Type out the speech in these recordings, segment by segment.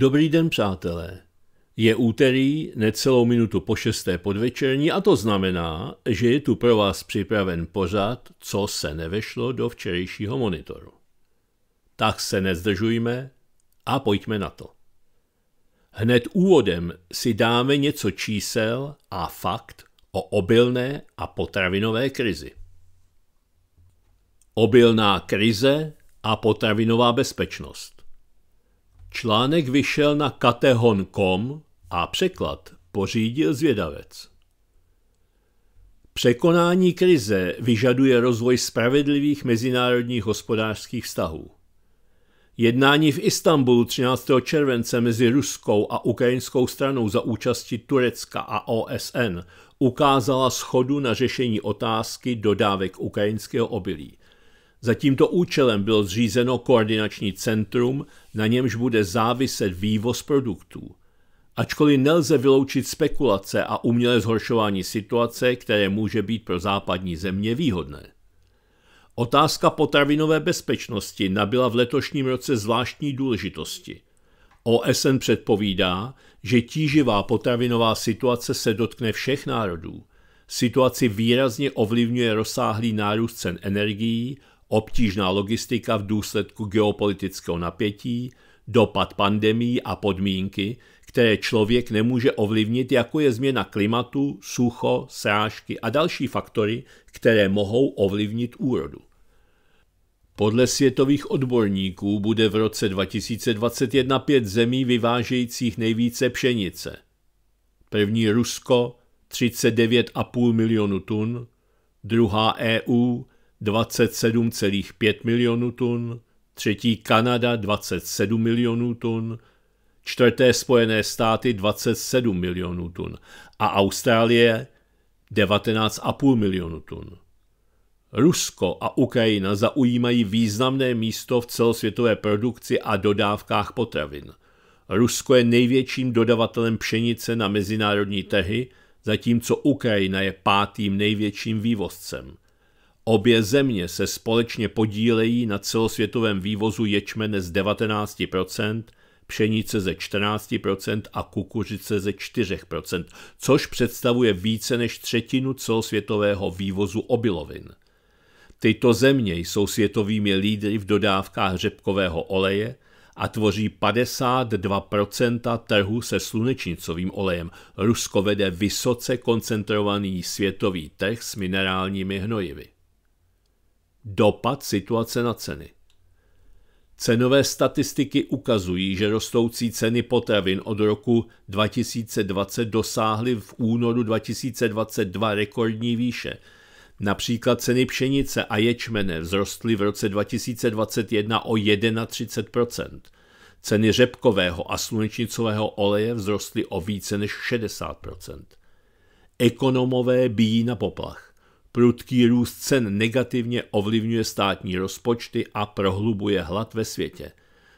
Dobrý den, přátelé. Je úterý, necelou minutu po šesté podvečerní a to znamená, že je tu pro vás připraven pořád, co se nevešlo do včerejšího monitoru. Tak se nezdržujme a pojďme na to. Hned úvodem si dáme něco čísel a fakt o obilné a potravinové krizi. Obilná krize a potravinová bezpečnost. Článek vyšel na katehon.com a překlad pořídil zvědavec. Překonání krize vyžaduje rozvoj spravedlivých mezinárodních hospodářských vztahů. Jednání v Istanbulu 13. července mezi ruskou a ukrajinskou stranou za účasti Turecka a OSN ukázala schodu na řešení otázky dodávek ukrajinského obilí – za tímto účelem bylo zřízeno koordinační centrum, na němž bude záviset vývoz produktů. Ačkoliv nelze vyloučit spekulace a umělé zhoršování situace, které může být pro západní země výhodné. Otázka potravinové bezpečnosti nabyla v letošním roce zvláštní důležitosti. OSN předpovídá, že tíživá potravinová situace se dotkne všech národů. Situaci výrazně ovlivňuje rozsáhlý nárůst cen energií, obtížná logistika v důsledku geopolitického napětí, dopad pandemí a podmínky, které člověk nemůže ovlivnit, jako je změna klimatu, sucho, srážky a další faktory, které mohou ovlivnit úrodu. Podle světových odborníků bude v roce 2021 pět zemí vyvážejících nejvíce pšenice. První Rusko 39,5 milionu tun, druhá EU 27,5 milionů tun, třetí Kanada 27 milionů tun, čtvrté Spojené státy 27 milionů tun a Austrálie 19,5 milionů tun. Rusko a Ukrajina zaujímají významné místo v celosvětové produkci a dodávkách potravin. Rusko je největším dodavatelem pšenice na mezinárodní trhy, zatímco Ukrajina je pátým největším vývozcem – Obě země se společně podílejí na celosvětovém vývozu ječmene z 19%, pšenice ze 14% a kukuřice ze 4%, což představuje více než třetinu celosvětového vývozu obilovin. Tyto země jsou světovými lídry v dodávkách řepkového oleje a tvoří 52% trhu se slunečnicovým olejem. Rusko vede vysoce koncentrovaný světový trh s minerálními hnojivy. Dopad situace na ceny. Cenové statistiky ukazují, že rostoucí ceny potravin od roku 2020 dosáhly v únoru 2022 rekordní výše. Například ceny pšenice a ječmene vzrostly v roce 2021 o 31%. Ceny řepkového a slunečnicového oleje vzrostly o více než 60%. Ekonomové bíjí na poplach. Prudký růst cen negativně ovlivňuje státní rozpočty a prohlubuje hlad ve světě.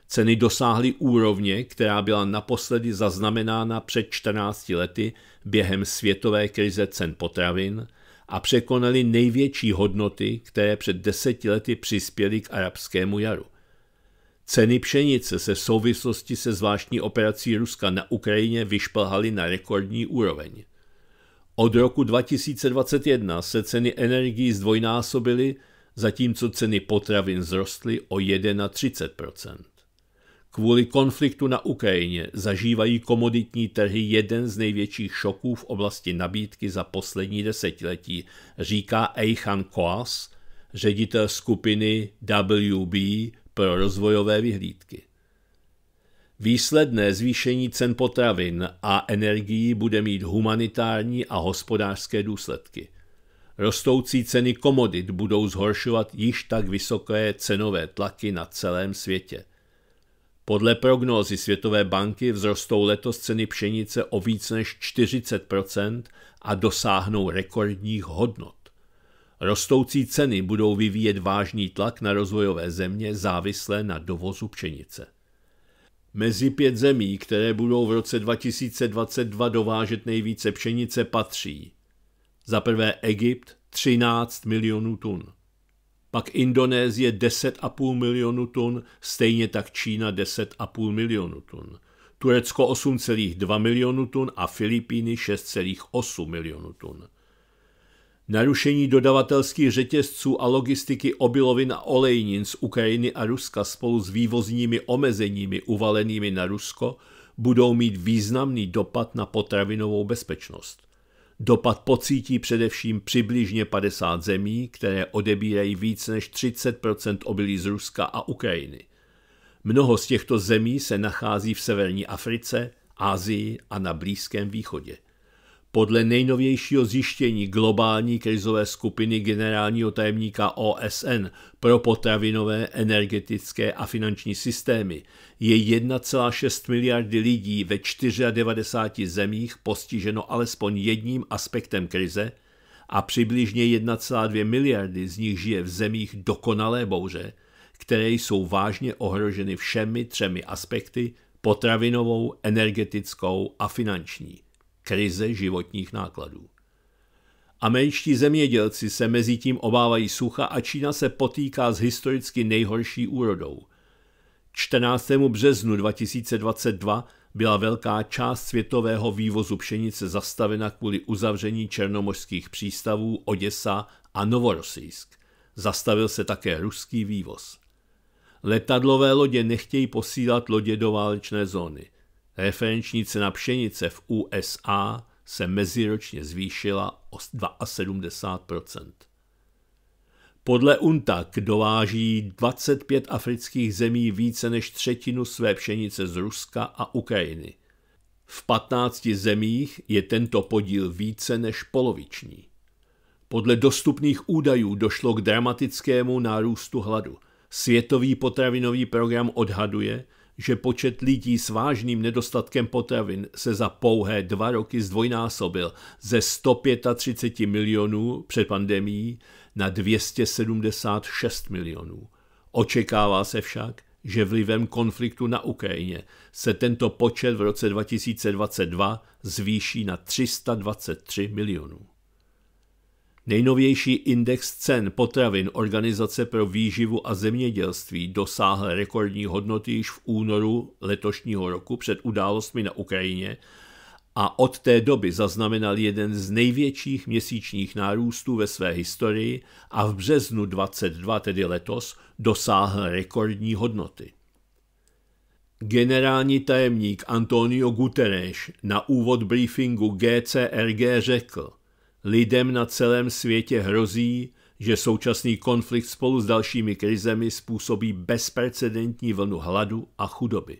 Ceny dosáhly úrovně, která byla naposledy zaznamenána před 14 lety během světové krize cen potravin a překonaly největší hodnoty, které před deseti lety přispěly k arabskému jaru. Ceny pšenice se v souvislosti se zvláštní operací Ruska na Ukrajině vyšplhaly na rekordní úroveň. Od roku 2021 se ceny energií zdvojnásobily, zatímco ceny potravin vzrostly o 31 Kvůli konfliktu na Ukrajině zažívají komoditní trhy jeden z největších šoků v oblasti nabídky za poslední desetiletí, říká Eichan Koas, ředitel skupiny WB pro rozvojové vyhlídky. Výsledné zvýšení cen potravin a energií bude mít humanitární a hospodářské důsledky. Rostoucí ceny komodit budou zhoršovat již tak vysoké cenové tlaky na celém světě. Podle prognózy Světové banky vzrostou letos ceny pšenice o víc než 40 a dosáhnou rekordních hodnot. Rostoucí ceny budou vyvíjet vážný tlak na rozvojové země závislé na dovozu pšenice. Mezi pět zemí, které budou v roce 2022 dovážet nejvíce pšenice, patří za prvé Egypt 13 milionů tun, pak Indonésie 10,5 milionu tun, stejně tak Čína 10,5 milionu tun, Turecko 8,2 milionu tun a Filipíny 6,8 milionu tun. Narušení dodavatelských řetězců a logistiky obilovin a olejnin z Ukrajiny a Ruska spolu s vývozními omezeními uvalenými na Rusko budou mít významný dopad na potravinovou bezpečnost. Dopad pocítí především přibližně 50 zemí, které odebírají více než 30 obilí z Ruska a Ukrajiny. Mnoho z těchto zemí se nachází v severní Africe, Asii a na Blízkém východě. Podle nejnovějšího zjištění globální krizové skupiny generálního tajemníka OSN pro potravinové, energetické a finanční systémy je 1,6 miliardy lidí ve 94 zemích postiženo alespoň jedním aspektem krize a přibližně 1,2 miliardy z nich žije v zemích dokonalé bouře, které jsou vážně ohroženy všemi třemi aspekty potravinovou, energetickou a finanční krize životních nákladů. Američtí zemědělci se mezi tím obávají sucha a Čína se potýká s historicky nejhorší úrodou. 14. březnu 2022 byla velká část světového vývozu pšenice zastavena kvůli uzavření černomořských přístavů Oděsa a Novorosijsk. Zastavil se také ruský vývoz. Letadlové lodě nechtějí posílat lodě do válečné zóny – Referenční cena pšenice v USA se meziročně zvýšila o 72%. Podle UNTAK dováží 25 afrických zemí více než třetinu své pšenice z Ruska a Ukrajiny. V 15 zemích je tento podíl více než poloviční. Podle dostupných údajů došlo k dramatickému nárůstu hladu. Světový potravinový program odhaduje, že počet lidí s vážným nedostatkem potravin se za pouhé dva roky zdvojnásobil ze 135 milionů před pandemí na 276 milionů. Očekává se však, že vlivem konfliktu na Ukrajině se tento počet v roce 2022 zvýší na 323 milionů. Nejnovější index cen potravin Organizace pro výživu a zemědělství dosáhl rekordní hodnoty již v únoru letošního roku před událostmi na Ukrajině a od té doby zaznamenal jeden z největších měsíčních nárůstů ve své historii a v březnu 22, tedy letos, dosáhl rekordní hodnoty. Generální tajemník Antonio Guterres na úvod briefingu GCRG řekl – Lidem na celém světě hrozí, že současný konflikt spolu s dalšími krizemi způsobí bezprecedentní vlnu hladu a chudoby.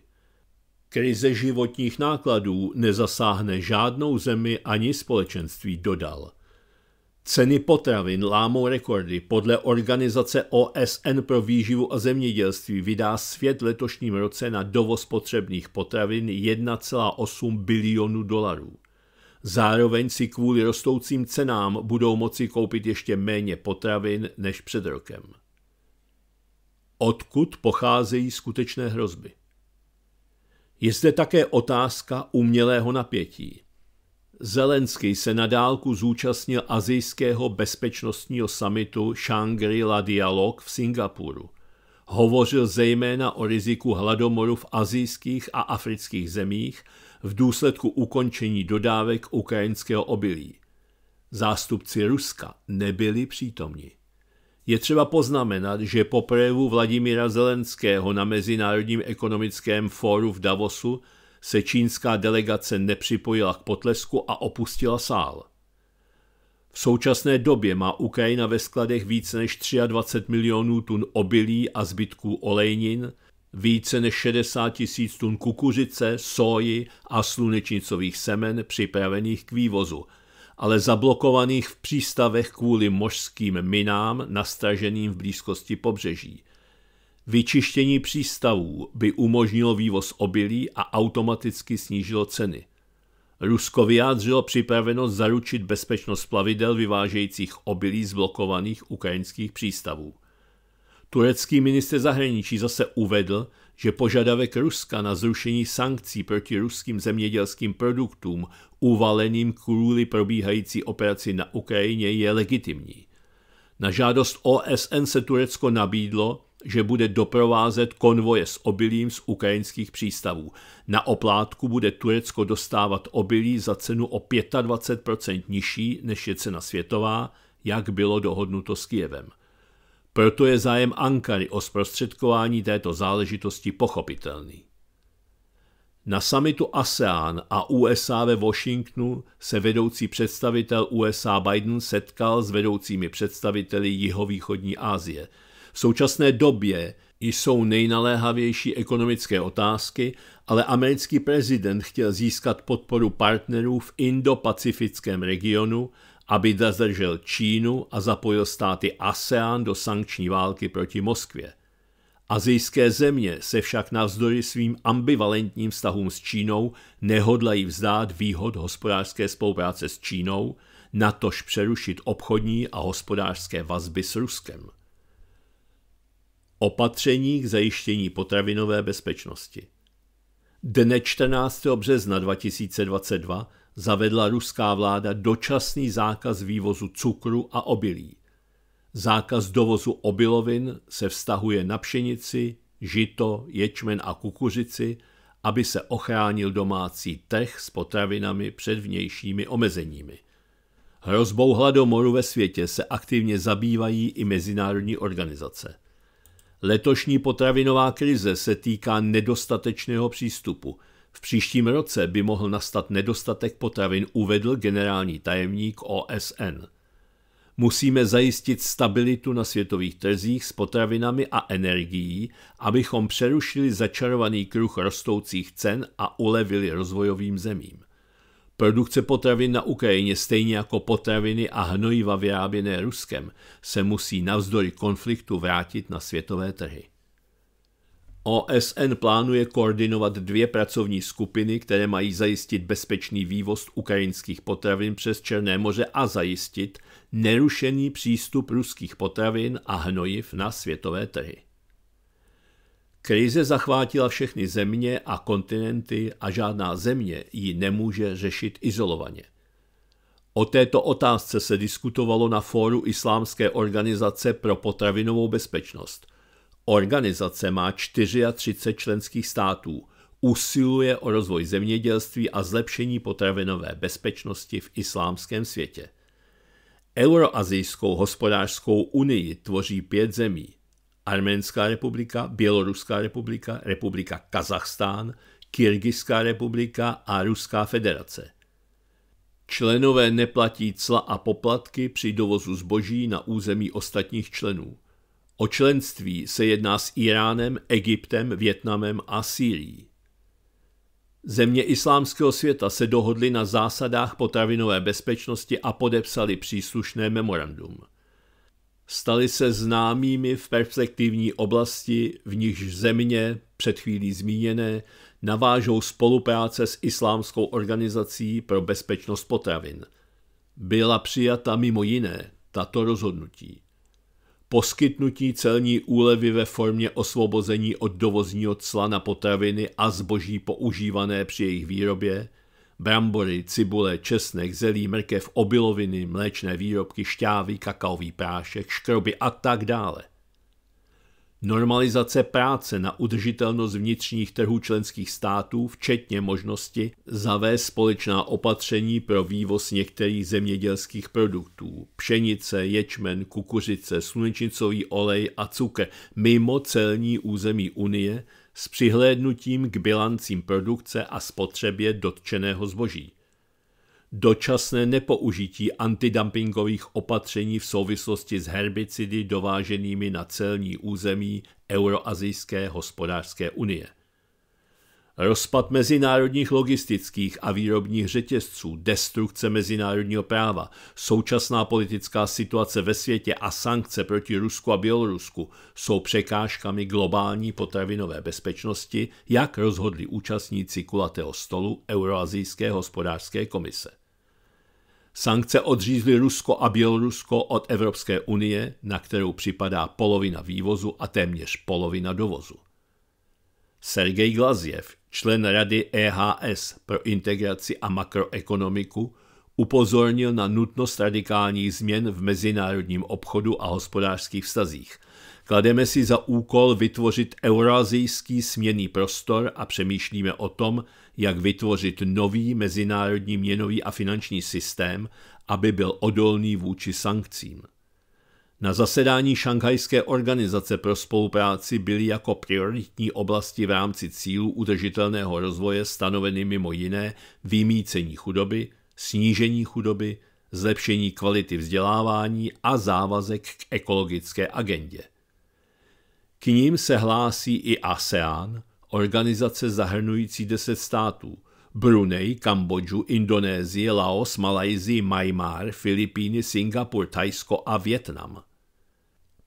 Krize životních nákladů nezasáhne žádnou zemi ani společenství, dodal. Ceny potravin lámou rekordy. Podle organizace OSN pro výživu a zemědělství vydá svět letošním roce na dovoz potřebných potravin 1,8 bilionu dolarů. Zároveň si kvůli rostoucím cenám budou moci koupit ještě méně potravin než před rokem. Odkud pocházejí skutečné hrozby? Je zde také otázka umělého napětí. Zelenský se na dálku zúčastnil azijského bezpečnostního samitu Shangri-La Dialog v Singapuru. Hovořil zejména o riziku hladomoru v azijských a afrických zemích v důsledku ukončení dodávek ukrajinského obilí. Zástupci Ruska nebyli přítomni. Je třeba poznamenat, že po projevu Vladimíra Zelenského na Mezinárodním ekonomickém fóru v Davosu se čínská delegace nepřipojila k potlesku a opustila sál. V současné době má Ukrajina ve skladech více než 23 milionů tun obilí a zbytků olejnin, více než 60 tisíc tun kukuřice, soji a slunečnicových semen připravených k vývozu, ale zablokovaných v přístavech kvůli mořským minám nastraženým v blízkosti pobřeží. Vyčištění přístavů by umožnilo vývoz obilí a automaticky snížilo ceny. Rusko vyjádřilo připravenost zaručit bezpečnost plavidel vyvážejících obilí z blokovaných ukrajinských přístavů. Turecký minister zahraničí zase uvedl, že požadavek Ruska na zrušení sankcí proti ruským zemědělským produktům uvaleným kvůli probíhající operaci na Ukrajině je legitimní. Na žádost OSN se Turecko nabídlo, že bude doprovázet konvoje s obilím z ukrajinských přístavů. Na oplátku bude Turecko dostávat obilí za cenu o 25 nižší, než je cena světová, jak bylo dohodnuto s Kijevem. Proto je zájem Ankary o zprostředkování této záležitosti pochopitelný. Na samitu ASEAN a USA ve Washingtonu se vedoucí představitel USA Biden setkal s vedoucími představiteli jihovýchodní Asie. V současné době jsou nejnaléhavější ekonomické otázky, ale americký prezident chtěl získat podporu partnerů v indo-pacifickém regionu aby zadržel Čínu a zapojil státy ASEAN do sankční války proti Moskvě. Azijské země se však navzdory svým ambivalentním vztahům s Čínou nehodlají vzdát výhod hospodářské spolupráce s Čínou, natož přerušit obchodní a hospodářské vazby s Ruskem. Opatření k zajištění potravinové bezpečnosti Dne 14. března 2022 zavedla ruská vláda dočasný zákaz vývozu cukru a obilí. Zákaz dovozu obilovin se vztahuje na pšenici, žito, ječmen a kukuřici, aby se ochránil domácí trh s potravinami před vnějšími omezeními. Hrozbou hladomoru ve světě se aktivně zabývají i mezinárodní organizace. Letošní potravinová krize se týká nedostatečného přístupu – v příštím roce by mohl nastat nedostatek potravin, uvedl generální tajemník OSN. Musíme zajistit stabilitu na světových trzích s potravinami a energií, abychom přerušili začarovaný kruh rostoucích cen a ulevili rozvojovým zemím. Produkce potravin na Ukrajině, stejně jako potraviny a hnojiva vyráběné Ruskem, se musí navzdory konfliktu vrátit na světové trhy. OSN plánuje koordinovat dvě pracovní skupiny, které mají zajistit bezpečný vývoz ukrajinských potravin přes Černé moře a zajistit nerušený přístup ruských potravin a hnojiv na světové trhy. Krize zachvátila všechny země a kontinenty a žádná země ji nemůže řešit izolovaně. O této otázce se diskutovalo na fóru Islámské organizace pro potravinovou bezpečnost, Organizace má 34 členských států, usiluje o rozvoj zemědělství a zlepšení potravinové bezpečnosti v islámském světě. Euroazijskou hospodářskou unii tvoří pět zemí. Arménská republika, Běloruská republika, republika Kazachstán, Kyrgyzská republika a Ruská federace. Členové neplatí cla a poplatky při dovozu zboží na území ostatních členů. O členství se jedná s Iránem, Egyptem, Větnamem a Sýrií. Země islámského světa se dohodly na zásadách potravinové bezpečnosti a podepsali příslušné memorandum. Stali se známými v perspektivní oblasti, v nichž země, před chvílí zmíněné, navážou spolupráce s Islámskou organizací pro bezpečnost potravin. Byla přijata mimo jiné tato rozhodnutí poskytnutí celní úlevy ve formě osvobození od dovozního cla na potraviny a zboží používané při jejich výrobě, brambory, cibule, česnek, zelí, mrkev, obiloviny, mléčné výrobky, šťávy, kakaový prášek, škroby a tak dále. Normalizace práce na udržitelnost vnitřních trhů členských států, včetně možnosti zavést společná opatření pro vývoz některých zemědělských produktů pšenice, ječmen, kukuřice, slunečnicový olej a cukr mimo celní území Unie s přihlédnutím k bilancím produkce a spotřebě dotčeného zboží dočasné nepoužití antidumpingových opatření v souvislosti s herbicidy dováženými na celní území Euroazijské hospodářské unie. Rozpad mezinárodních logistických a výrobních řetězců, destrukce mezinárodního práva, současná politická situace ve světě a sankce proti Rusku a Bělorusku jsou překážkami globální potravinové bezpečnosti, jak rozhodli účastníci kulatého stolu Euroazijské hospodářské komise. Sankce odřízly Rusko a Bělorusko od Evropské unie, na kterou připadá polovina vývozu a téměř polovina dovozu. Sergej Glaziev, člen Rady EHS pro integraci a makroekonomiku, upozornil na nutnost radikálních změn v mezinárodním obchodu a hospodářských vztazích. Klademe si za úkol vytvořit eurazijský směný prostor a přemýšlíme o tom, jak vytvořit nový mezinárodní měnový a finanční systém, aby byl odolný vůči sankcím. Na zasedání Šanghajské organizace pro spolupráci byly jako prioritní oblasti v rámci cílů udržitelného rozvoje stanoveny mimo jiné vymícení chudoby, snížení chudoby, zlepšení kvality vzdělávání a závazek k ekologické agendě. K ním se hlásí i ASEAN, organizace zahrnující 10 států Brunei, Kambodžu, Indonésii, Laos, Malajzii, Myanmar, Filipíny, Singapur, Tajsko a Větnam.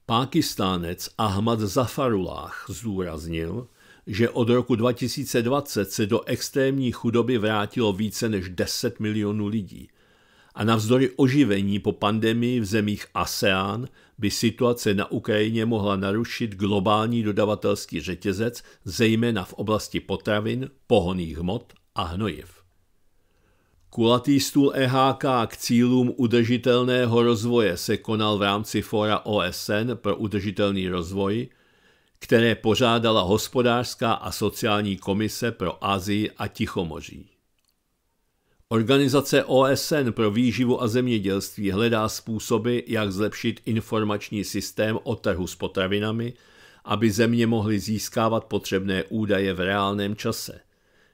Pákistánec Ahmad Zafarullah zdůraznil, že od roku 2020 se do extrémní chudoby vrátilo více než 10 milionů lidí. A navzdory oživení po pandemii v zemích ASEAN by situace na Ukrajině mohla narušit globální dodavatelský řetězec, zejména v oblasti potravin, pohoných hmot a hnojiv. Kulatý stůl EHK k cílům udržitelného rozvoje se konal v rámci fora OSN pro udržitelný rozvoj, které pořádala hospodářská a sociální komise pro Asii a Tichomoří. Organizace OSN pro výživu a zemědělství hledá způsoby, jak zlepšit informační systém o trhu s potravinami, aby země mohly získávat potřebné údaje v reálném čase.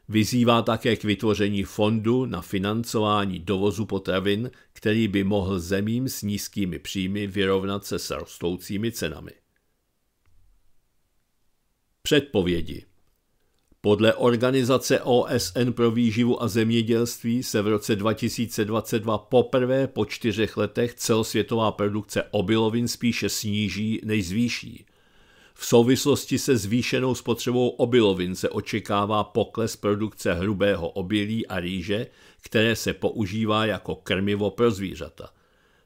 Vyzývá také k vytvoření fondu na financování dovozu potravin, který by mohl zemím s nízkými příjmy vyrovnat se s rostoucími cenami. Předpovědi podle organizace OSN pro výživu a zemědělství se v roce 2022 poprvé po čtyřech letech celosvětová produkce obilovin spíše sníží než zvýší. V souvislosti se zvýšenou spotřebou obilovin se očekává pokles produkce hrubého obilí a rýže, které se používá jako krmivo pro zvířata.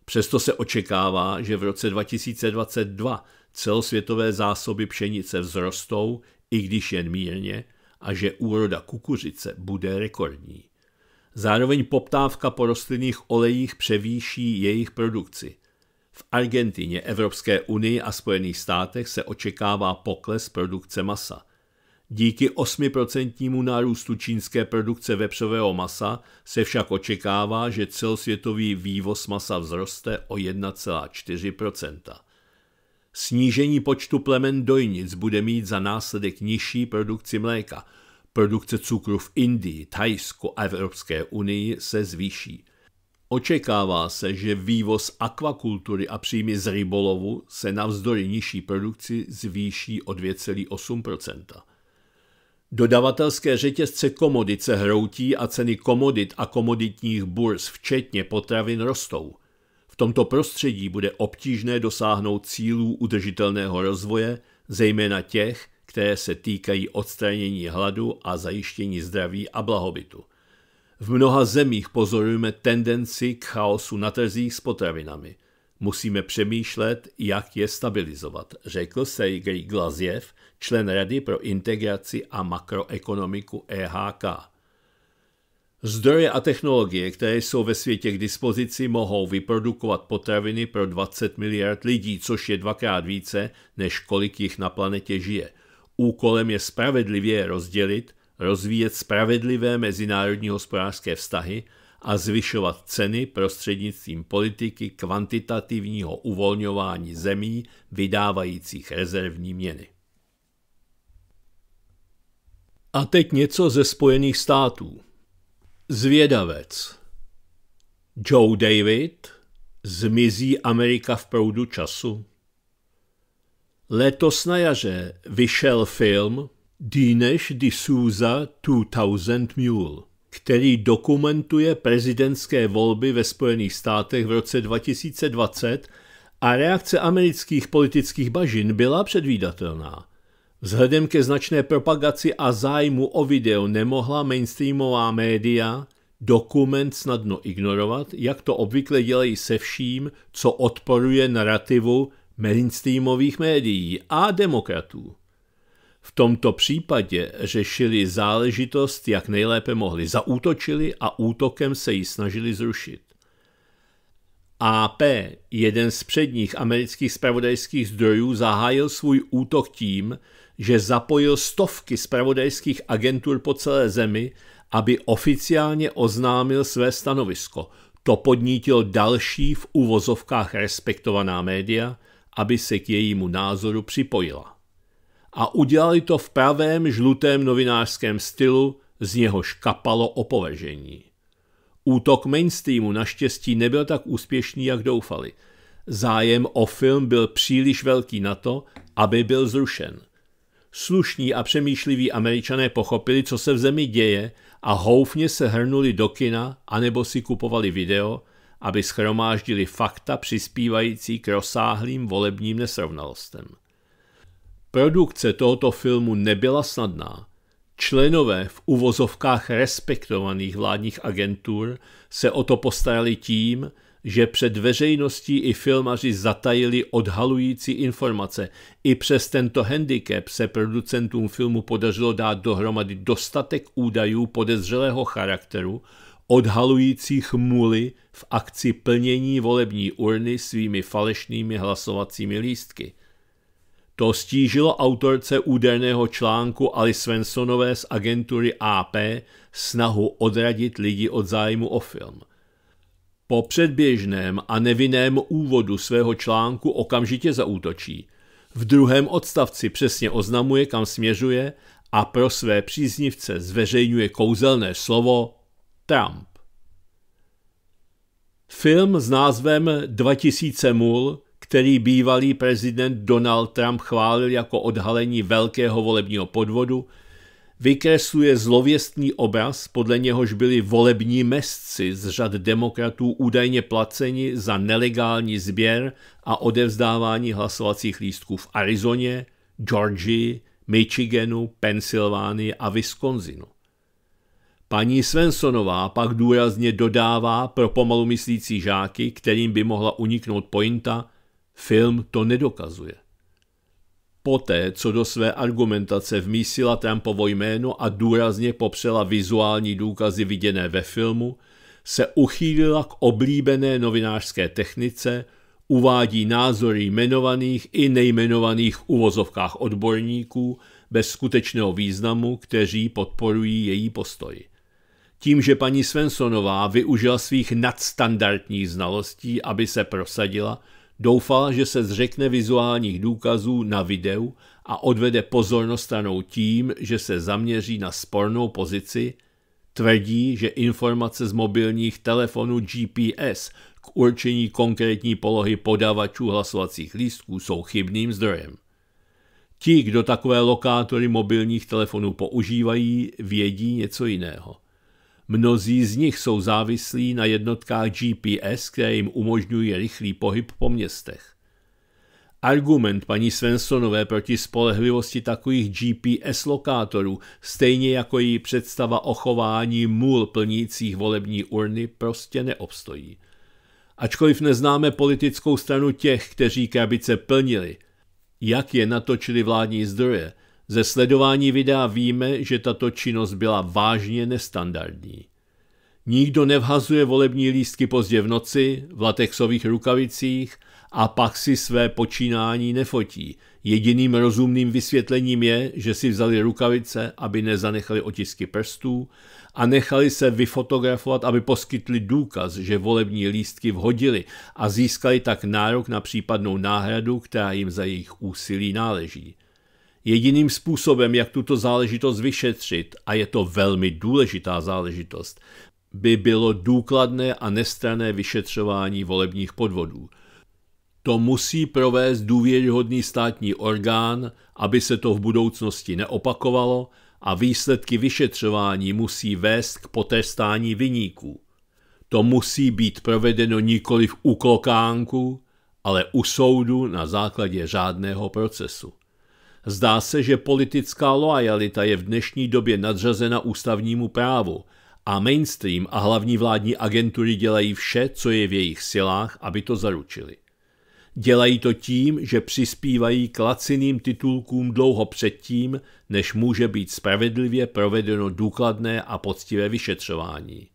Přesto se očekává, že v roce 2022 celosvětové zásoby pšenice vzrostou, i když jen mírně, a že úroda kukuřice bude rekordní. Zároveň poptávka po rostlinných olejích převýší jejich produkci. V Argentině, Evropské unii a Spojených státech se očekává pokles produkce masa. Díky 8% nárůstu čínské produkce vepřového masa se však očekává, že celosvětový vývoz masa vzroste o 1,4%. Snížení počtu plemen dojnic bude mít za následek nižší produkci mléka. Produkce cukru v Indii, Thajsku a Evropské unii se zvýší. Očekává se, že vývoz akvakultury a příjmy z rybolovu se navzdory nižší produkci zvýší o 2,8 Dodavatelské řetězce komodit se hroutí a ceny komodit a komoditních burz, včetně potravin, rostou – v tomto prostředí bude obtížné dosáhnout cílů udržitelného rozvoje, zejména těch, které se týkají odstranění hladu a zajištění zdraví a blahobytu. V mnoha zemích pozorujeme tendenci k chaosu na trzích s potravinami. Musíme přemýšlet, jak je stabilizovat, řekl Sergej Glaziev, člen Rady pro integraci a makroekonomiku EHK. Zdroje a technologie, které jsou ve světě k dispozici, mohou vyprodukovat potraviny pro 20 miliard lidí, což je dvakrát více, než kolik jich na planetě žije. Úkolem je spravedlivě rozdělit, rozvíjet spravedlivé mezinárodní hospodářské vztahy a zvyšovat ceny prostřednictvím politiky kvantitativního uvolňování zemí vydávajících rezervní měny. A teď něco ze Spojených států. Zvědavec Joe David Zmizí Amerika v proudu času Letos na jaře vyšel film Dinesh D'Souza 2000 Mule, který dokumentuje prezidentské volby ve Spojených státech v roce 2020 a reakce amerických politických bažin byla předvídatelná – Vzhledem ke značné propagaci a zájmu o video nemohla mainstreamová média dokument snadno ignorovat, jak to obvykle dělají se vším, co odporuje narrativu mainstreamových médií a demokratů. V tomto případě řešili záležitost, jak nejlépe mohli. Zaútočili a útokem se ji snažili zrušit. AP, jeden z předních amerických spravodajských zdrojů, zahájil svůj útok tím, že zapojil stovky spravodajských agentur po celé zemi, aby oficiálně oznámil své stanovisko. To podnítilo další v uvozovkách respektovaná média, aby se k jejímu názoru připojila. A udělali to v pravém žlutém novinářském stylu, z něhož kapalo opovržení. Útok mainstreamu naštěstí nebyl tak úspěšný, jak doufali. Zájem o film byl příliš velký na to, aby byl zrušen – Slušní a přemýšliví američané pochopili, co se v zemi děje a houfně se hrnuli do kina anebo si kupovali video, aby schromáždili fakta přispívající k rozsáhlým volebním nesrovnalostem. Produkce tohoto filmu nebyla snadná. Členové v uvozovkách respektovaných vládních agentur se o to postarali tím, že před veřejností i filmaři zatajili odhalující informace. I přes tento handicap se producentům filmu podařilo dát dohromady dostatek údajů podezřelého charakteru, odhalujících muly v akci plnění volební urny svými falešnými hlasovacími lístky. To stížilo autorce úderného článku Ali Svensonové z agentury AP snahu odradit lidi od zájmu o film – po předběžném a nevinném úvodu svého článku okamžitě zaútočí. V druhém odstavci přesně oznamuje, kam směřuje a pro své příznivce zveřejňuje kouzelné slovo Trump. Film s názvem 2000 mul, který bývalý prezident Donald Trump chválil jako odhalení velkého volebního podvodu, vykresluje zlověstný obraz, podle něhož byli volební mestci z řad demokratů údajně placeni za nelegální sběr a odevzdávání hlasovacích lístků v Arizoně, Georgii, Michiganu, Pensylvánii a Wisconsinu. Paní Svensonová pak důrazně dodává pro pomalu myslící žáky, kterým by mohla uniknout pointa, film to nedokazuje. Poté, co do své argumentace vmísila Trumpovo jméno a důrazně popřela vizuální důkazy viděné ve filmu, se uchýlila k oblíbené novinářské technice, uvádí názory jmenovaných i nejmenovaných uvozovkách odborníků bez skutečného významu, kteří podporují její postoj. Tím, že paní Svensonová využila svých nadstandardních znalostí, aby se prosadila – Doufá, že se zřekne vizuálních důkazů na videu a odvede pozornost stranou tím, že se zaměří na spornou pozici, tvrdí, že informace z mobilních telefonů GPS k určení konkrétní polohy podavačů hlasovacích lístků jsou chybným zdrojem. Ti, kdo takové lokátory mobilních telefonů používají, vědí něco jiného. Mnozí z nich jsou závislí na jednotkách GPS, které jim umožňují rychlý pohyb po městech. Argument paní Svensonové proti spolehlivosti takových GPS lokátorů, stejně jako její představa o chování můl plnících volební urny, prostě neobstojí. Ačkoliv neznáme politickou stranu těch, kteří krabice plnili, jak je natočili vládní zdroje – ze sledování videa víme, že tato činnost byla vážně nestandardní. Nikdo nevhazuje volební lístky pozdě v noci, v latexových rukavicích a pak si své počínání nefotí. Jediným rozumným vysvětlením je, že si vzali rukavice, aby nezanechali otisky prstů a nechali se vyfotografovat, aby poskytli důkaz, že volební lístky vhodili a získali tak nárok na případnou náhradu, která jim za jejich úsilí náleží jediným způsobem, jak tuto záležitost vyšetřit, a je to velmi důležitá záležitost, by bylo důkladné a nestrané vyšetřování volebních podvodů. To musí provést důvěryhodný státní orgán, aby se to v budoucnosti neopakovalo a výsledky vyšetřování musí vést k potestání vyníků. To musí být provedeno nikoli v uklokánku, ale u soudu na základě řádného procesu. Zdá se, že politická loajalita je v dnešní době nadřazena ústavnímu právu a mainstream a hlavní vládní agentury dělají vše, co je v jejich silách, aby to zaručili. Dělají to tím, že přispívají k laciným titulkům dlouho předtím, než může být spravedlivě provedeno důkladné a poctivé vyšetřování.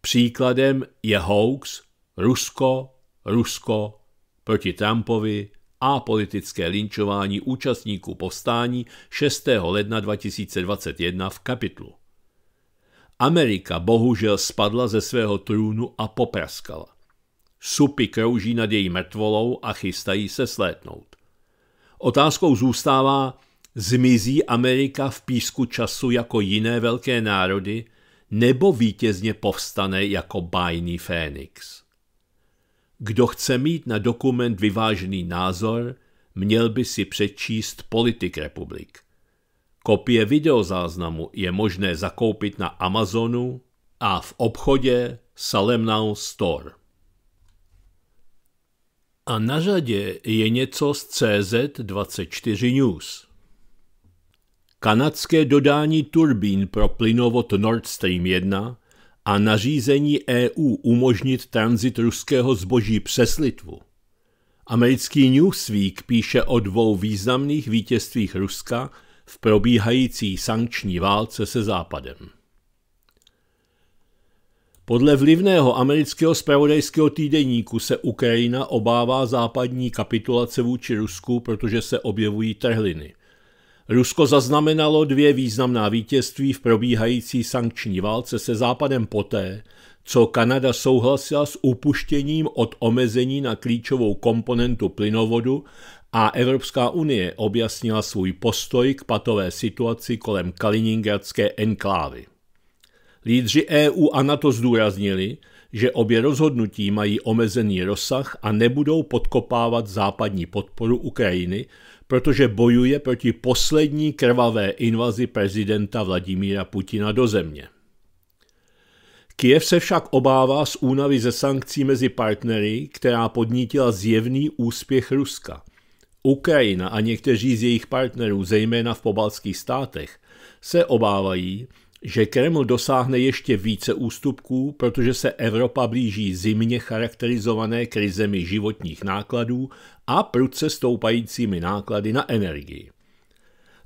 Příkladem je hoax Rusko, Rusko proti Trumpovi, a politické linčování účastníků povstání 6. ledna 2021 v kapitlu. Amerika bohužel spadla ze svého trůnu a popraskala. Supy krouží nad její mrtvolou a chystají se slétnout. Otázkou zůstává, zmizí Amerika v písku času jako jiné velké národy, nebo vítězně povstane jako bajný Fénix. Kdo chce mít na dokument vyvážený názor, měl by si přečíst Politik republik. Kopie videozáznamu je možné zakoupit na Amazonu a v obchodě Salemnau Store. A na řadě je něco z CZ24 News. Kanadské dodání turbín pro plynovod Nord Stream 1 a nařízení EU umožnit tranzit ruského zboží přes Litvu. Americký Newsweek píše o dvou významných vítězstvích Ruska v probíhající sankční válce se Západem. Podle vlivného amerického spravodajského týdeníku se Ukrajina obává západní kapitulace vůči Rusku, protože se objevují trhliny – Rusko zaznamenalo dvě významná vítězství v probíhající sankční válce se Západem poté, co Kanada souhlasila s upuštěním od omezení na klíčovou komponentu plynovodu a Evropská unie objasnila svůj postoj k patové situaci kolem kaliningradské enklávy. Lídři EU a NATO zdůraznili, že obě rozhodnutí mají omezený rozsah a nebudou podkopávat západní podporu Ukrajiny protože bojuje proti poslední krvavé invazi prezidenta Vladimíra Putina do země. Kiev se však obává z únavy ze sankcí mezi partnery, která podnítila zjevný úspěch Ruska. Ukrajina a někteří z jejich partnerů, zejména v pobaltských státech, se obávají, že Kreml dosáhne ještě více ústupků, protože se Evropa blíží zimně charakterizované krizemi životních nákladů a prudce stoupajícími náklady na energii.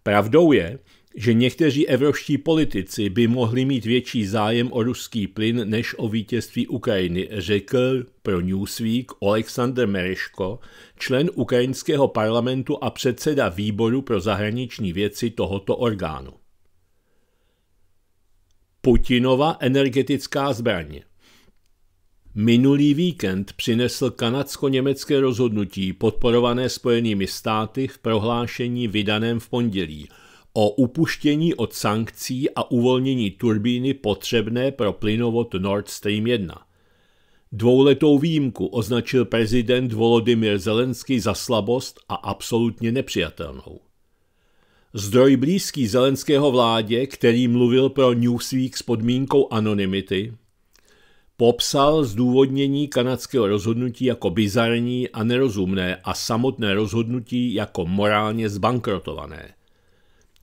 Pravdou je, že někteří evropští politici by mohli mít větší zájem o ruský plyn než o vítězství Ukrajiny, řekl pro Newsweek Oleksandr Mereško, člen ukrajinského parlamentu a předseda výboru pro zahraniční věci tohoto orgánu. Putinova energetická zbraně Minulý víkend přinesl kanadsko-německé rozhodnutí podporované Spojenými státy v prohlášení vydaném v pondělí o upuštění od sankcí a uvolnění turbíny potřebné pro plynovod Nord Stream 1. Dvouletou výjimku označil prezident Volodymyr Zelenský za slabost a absolutně nepřijatelnou. Zdroj blízký Zelenského vládě, který mluvil pro Newsweek s podmínkou anonymity, popsal zdůvodnění kanadského rozhodnutí jako bizarní a nerozumné a samotné rozhodnutí jako morálně zbankrotované.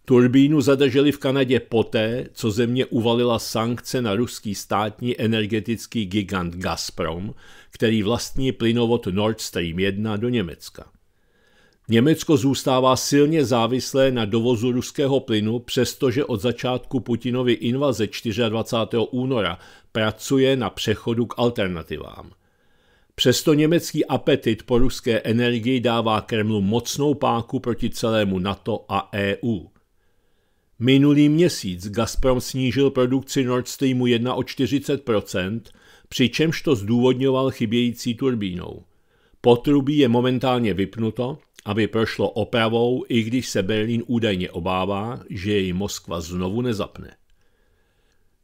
Turbínu zadrželi v Kanadě poté, co země uvalila sankce na ruský státní energetický gigant Gazprom, který vlastní plynovod Nord Stream 1 do Německa. Německo zůstává silně závislé na dovozu ruského plynu, přestože od začátku Putinovy invaze 24. února pracuje na přechodu k alternativám. Přesto německý apetit po ruské energii dává Kremlu mocnou páku proti celému NATO a EU. Minulý měsíc Gazprom snížil produkci Nord Streamu 1 o 40%, přičemž to zdůvodňoval chybějící turbínou. Potrubí je momentálně vypnuto, aby prošlo opravou, i když se Berlín údajně obává, že jej Moskva znovu nezapne.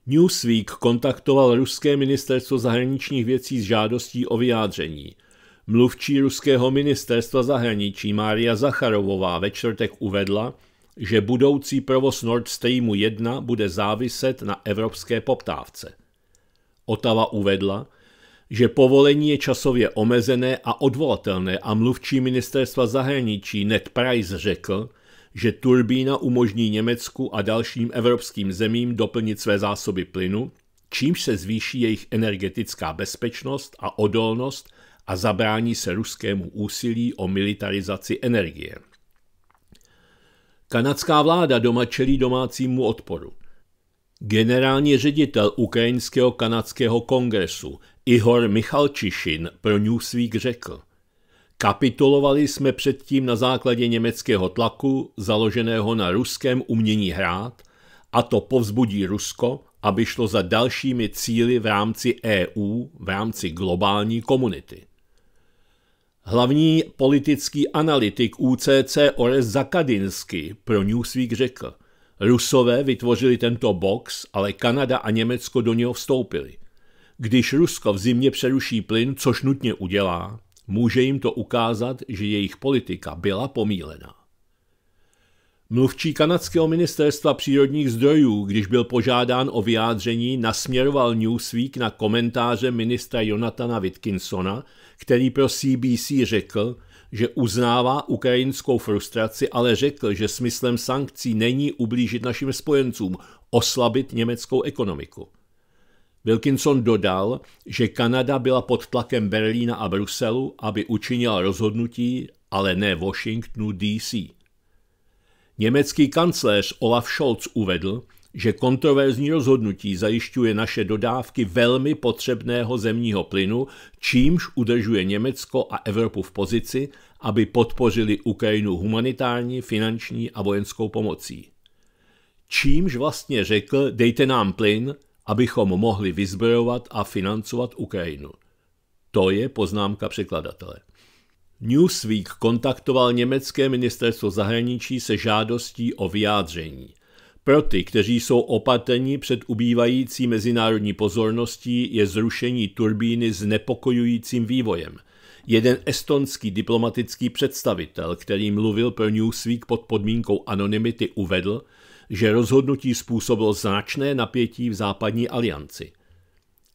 Newsweek kontaktoval ruské ministerstvo zahraničních věcí s žádostí o vyjádření. Mluvčí ruského ministerstva zahraničí Mária Zacharovová ve čtvrtek uvedla, že budoucí provoz Nord Streamu 1 bude záviset na evropské poptávce. Otava uvedla, že povolení je časově omezené a odvolatelné a mluvčí ministerstva zahraničí Ned Price řekl, že turbína umožní Německu a dalším evropským zemím doplnit své zásoby plynu, čímž se zvýší jejich energetická bezpečnost a odolnost a zabrání se ruskému úsilí o militarizaci energie. Kanadská vláda doma čelí domácímu odporu. Generální ředitel ukrajinského kanadského kongresu Ihor Michalčišin pro Newsweek řekl – Kapitolovali jsme předtím na základě německého tlaku, založeného na ruském umění hrát, a to povzbudí Rusko, aby šlo za dalšími cíly v rámci EU, v rámci globální komunity. Hlavní politický analytik UCC Ores Zakadinsky pro Newsweek řekl, Rusové vytvořili tento box, ale Kanada a Německo do něho vstoupili. Když Rusko v zimě přeruší plyn, což nutně udělá, Může jim to ukázat, že jejich politika byla pomílená. Mluvčí kanadského ministerstva přírodních zdrojů, když byl požádán o vyjádření, nasměroval Newsweek na komentáře ministra Jonathana Watkinsona, který pro CBC řekl, že uznává ukrajinskou frustraci, ale řekl, že smyslem sankcí není ublížit našim spojencům, oslabit německou ekonomiku. Wilkinson dodal, že Kanada byla pod tlakem Berlína a Bruselu, aby učinila rozhodnutí, ale ne Washingtonu DC. Německý kancléř Olaf Scholz uvedl, že kontroverzní rozhodnutí zajišťuje naše dodávky velmi potřebného zemního plynu, čímž udržuje Německo a Evropu v pozici, aby podpořili Ukrajinu humanitární, finanční a vojenskou pomocí. Čímž vlastně řekl, dejte nám plyn, abychom mohli vyzbrojovat a financovat Ukrajinu. To je poznámka překladatele. Newsweek kontaktoval německé ministerstvo zahraničí se žádostí o vyjádření. Pro ty, kteří jsou opatrní před ubývající mezinárodní pozorností, je zrušení turbíny s nepokojujícím vývojem. Jeden estonský diplomatický představitel, který mluvil pro Newsweek pod podmínkou anonymity, uvedl, že rozhodnutí způsobilo značné napětí v západní alianci.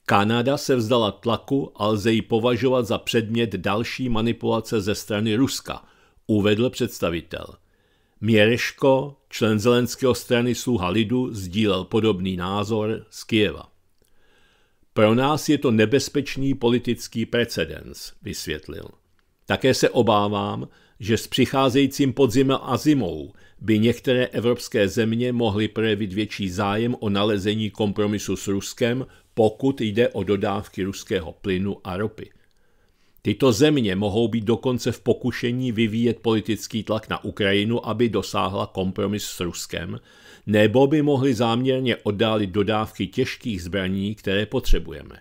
Kanada se vzdala tlaku a lze ji považovat za předmět další manipulace ze strany Ruska, uvedl představitel. Měreško, člen Zelenského strany Sluha lidu, sdílel podobný názor z Kijeva. Pro nás je to nebezpečný politický precedens, vysvětlil. Také se obávám, že s přicházejícím podzimem a zimou by některé evropské země mohly projevit větší zájem o nalezení kompromisu s Ruskem, pokud jde o dodávky ruského plynu a ropy. Tyto země mohou být dokonce v pokušení vyvíjet politický tlak na Ukrajinu, aby dosáhla kompromis s Ruskem, nebo by mohly záměrně oddálit dodávky těžkých zbraní, které potřebujeme.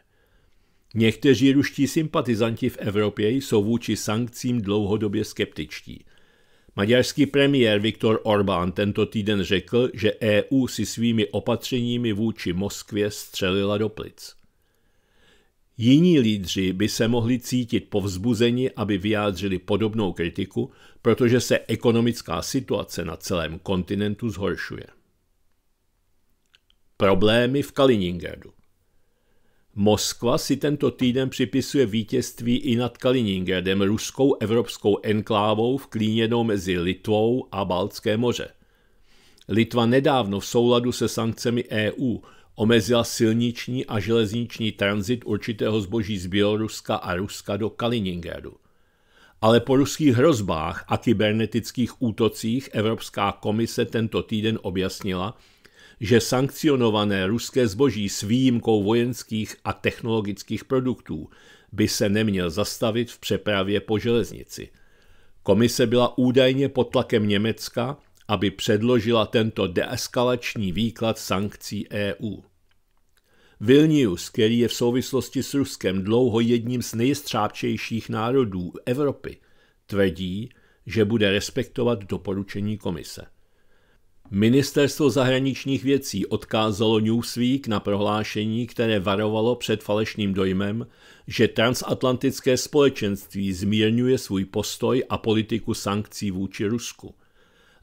Někteří ruští sympatizanti v Evropě jsou vůči sankcím dlouhodobě skeptičtí – Maďarský premiér Viktor Orbán tento týden řekl, že EU si svými opatřeními vůči Moskvě střelila do plic. Jiní lídři by se mohli cítit povzbuzeni, aby vyjádřili podobnou kritiku, protože se ekonomická situace na celém kontinentu zhoršuje. Problémy v Kaliningradu Moskva si tento týden připisuje vítězství i nad Kaliningradem, ruskou evropskou enklávou vklíněnou mezi Litvou a Baltské moře. Litva nedávno v souladu se sankcemi EU omezila silniční a železniční tranzit určitého zboží z Běloruska a Ruska do Kaliningradu. Ale po ruských hrozbách a kybernetických útocích Evropská komise tento týden objasnila, že sankcionované ruské zboží s výjimkou vojenských a technologických produktů by se neměl zastavit v přepravě po železnici. Komise byla údajně pod tlakem Německa, aby předložila tento deeskalační výklad sankcí EU. Vilnius, který je v souvislosti s Ruskem dlouho jedním z nejstřápčejších národů Evropy, tvrdí, že bude respektovat doporučení komise. Ministerstvo zahraničních věcí odkázalo Newsweek na prohlášení, které varovalo před falešným dojmem, že transatlantické společenství zmírňuje svůj postoj a politiku sankcí vůči Rusku.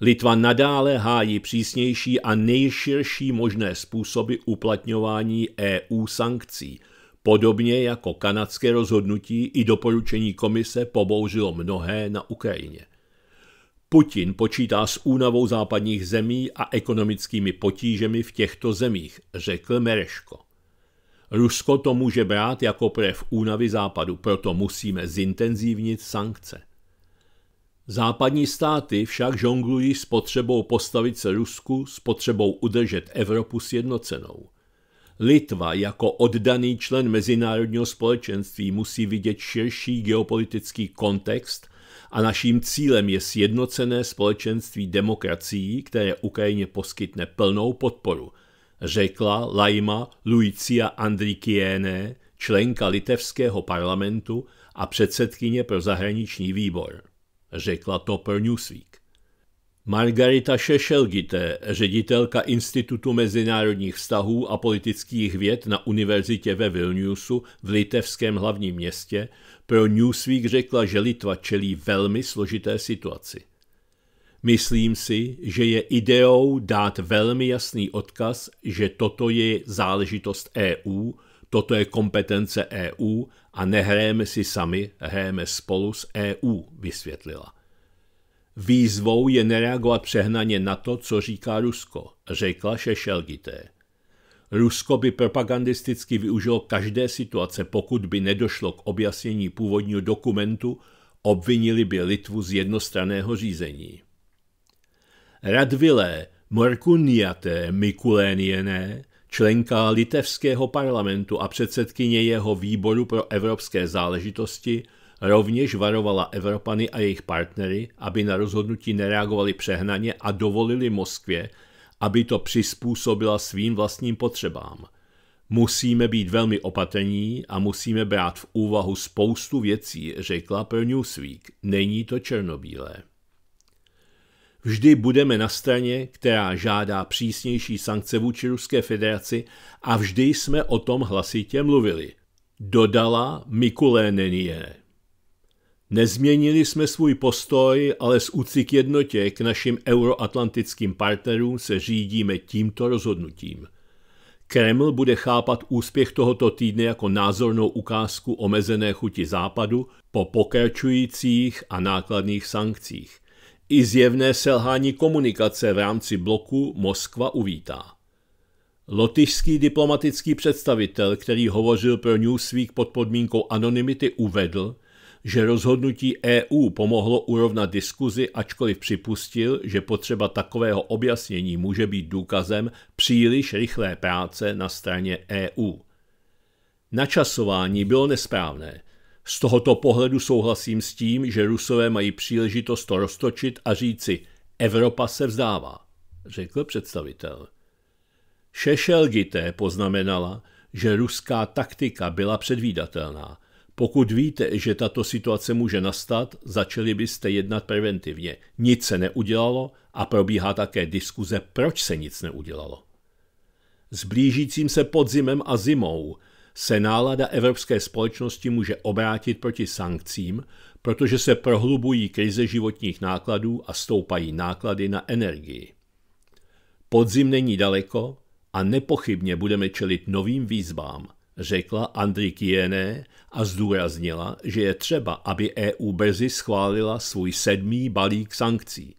Litva nadále hájí přísnější a nejširší možné způsoby uplatňování EU sankcí, podobně jako kanadské rozhodnutí i doporučení komise pobouřilo mnohé na Ukrajině. Putin počítá s únavou západních zemí a ekonomickými potížemi v těchto zemích, řekl Mereško. Rusko to může brát jako prev únavy západu, proto musíme zintenzívnit sankce. Západní státy však žonglují s potřebou postavit se Rusku, s potřebou udržet Evropu sjednocenou. Litva jako oddaný člen mezinárodního společenství musí vidět širší geopolitický kontext a naším cílem je sjednocené společenství demokracií, které Ukrajině poskytne plnou podporu, řekla Laima Luicia Andrikiene, členka litevského parlamentu a předsedkyně pro zahraniční výbor. Řekla to pro Newsweek. Margarita Šešelgite, ředitelka Institutu mezinárodních vztahů a politických věd na univerzitě ve Vilniusu v litevském hlavním městě, pro Newsweek řekla, že Litva čelí velmi složité situaci. Myslím si, že je ideou dát velmi jasný odkaz, že toto je záležitost EU, toto je kompetence EU a nehrajeme si sami, hrajeme spolu s EU, vysvětlila. Výzvou je nereagovat přehnaně na to, co říká Rusko, řekla Šešelgité. Rusko by propagandisticky využilo každé situace, pokud by nedošlo k objasnění původního dokumentu, obvinili by Litvu z jednostraného řízení. Radvilé Morkunjaté Mikuléniené, členka litevského parlamentu a předsedkyně jeho výboru pro evropské záležitosti, rovněž varovala Evropany a jejich partnery, aby na rozhodnutí nereagovali přehnaně a dovolili Moskvě, aby to přizpůsobila svým vlastním potřebám. Musíme být velmi opatrní a musíme brát v úvahu spoustu věcí, řekla pro Newsweek. Není to černobílé. Vždy budeme na straně, která žádá přísnější sankce vůči Ruské federaci a vždy jsme o tom hlasitě mluvili. Dodala Mikulénenie. Nezměnili jsme svůj postoj, ale z úcty k jednotě k našim euroatlantickým partnerům se řídíme tímto rozhodnutím. Kreml bude chápat úspěch tohoto týdne jako názornou ukázku omezené chuti Západu po pokračujících a nákladných sankcích. I zjevné selhání komunikace v rámci bloku Moskva uvítá. Lotyšský diplomatický představitel, který hovořil pro Newsweek pod podmínkou anonymity, uvedl, že rozhodnutí EU pomohlo urovnat diskuzi, ačkoliv připustil, že potřeba takového objasnění může být důkazem příliš rychlé práce na straně EU. Načasování bylo nesprávné. Z tohoto pohledu souhlasím s tím, že Rusové mají příležitost to roztočit a říci Evropa se vzdává, řekl představitel. Šešelgité poznamenala, že ruská taktika byla předvídatelná – pokud víte, že tato situace může nastat, začali byste jednat preventivně. Nic se neudělalo a probíhá také diskuze, proč se nic neudělalo. S blížícím se podzimem a zimou se nálada evropské společnosti může obrátit proti sankcím, protože se prohlubují krize životních nákladů a stoupají náklady na energii. Podzim není daleko a nepochybně budeme čelit novým výzvám – řekla Andrikiene a zdůraznila, že je třeba, aby EU brzy schválila svůj sedmý balík sankcí.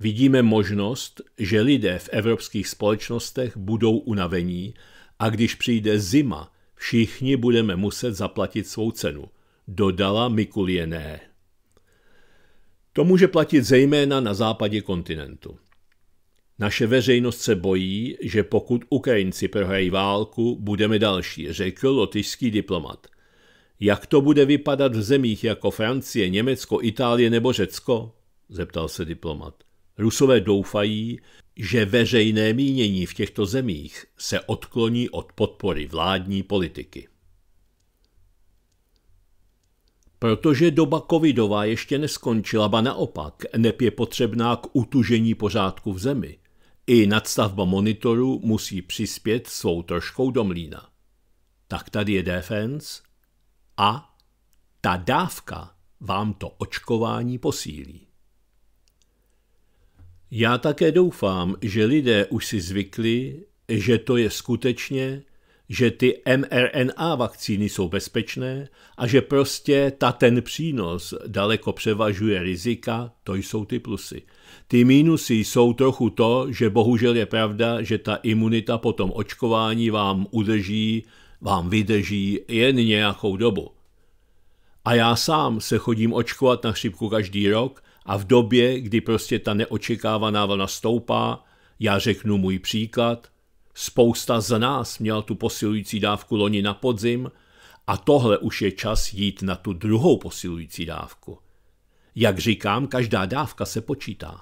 Vidíme možnost, že lidé v evropských společnostech budou unavení a když přijde zima, všichni budeme muset zaplatit svou cenu, dodala Mikuliené. To může platit zejména na západě kontinentu. Naše veřejnost se bojí, že pokud Ukrajinci prohrají válku, budeme další, řekl lotyšský diplomat. Jak to bude vypadat v zemích jako Francie, Německo, Itálie nebo Řecko? zeptal se diplomat. Rusové doufají, že veřejné mínění v těchto zemích se odkloní od podpory vládní politiky. Protože doba covidová ještě neskončila, ba naopak, nep je potřebná k utužení pořádku v zemi, i nadstavba monitoru musí přispět svou troškou do mlína. Tak tady je defense a ta dávka vám to očkování posílí. Já také doufám, že lidé už si zvykli, že to je skutečně že ty mRNA vakcíny jsou bezpečné a že prostě ta ten přínos daleko převažuje rizika, to jsou ty plusy. Ty mínusy jsou trochu to, že bohužel je pravda, že ta imunita po tom očkování vám udrží, vám vydrží jen nějakou dobu. A já sám se chodím očkovat na chřipku každý rok a v době, kdy prostě ta neočekávaná vlna stoupá, já řeknu můj příklad – Spousta z nás měl tu posilující dávku loni na podzim a tohle už je čas jít na tu druhou posilující dávku. Jak říkám, každá dávka se počítá.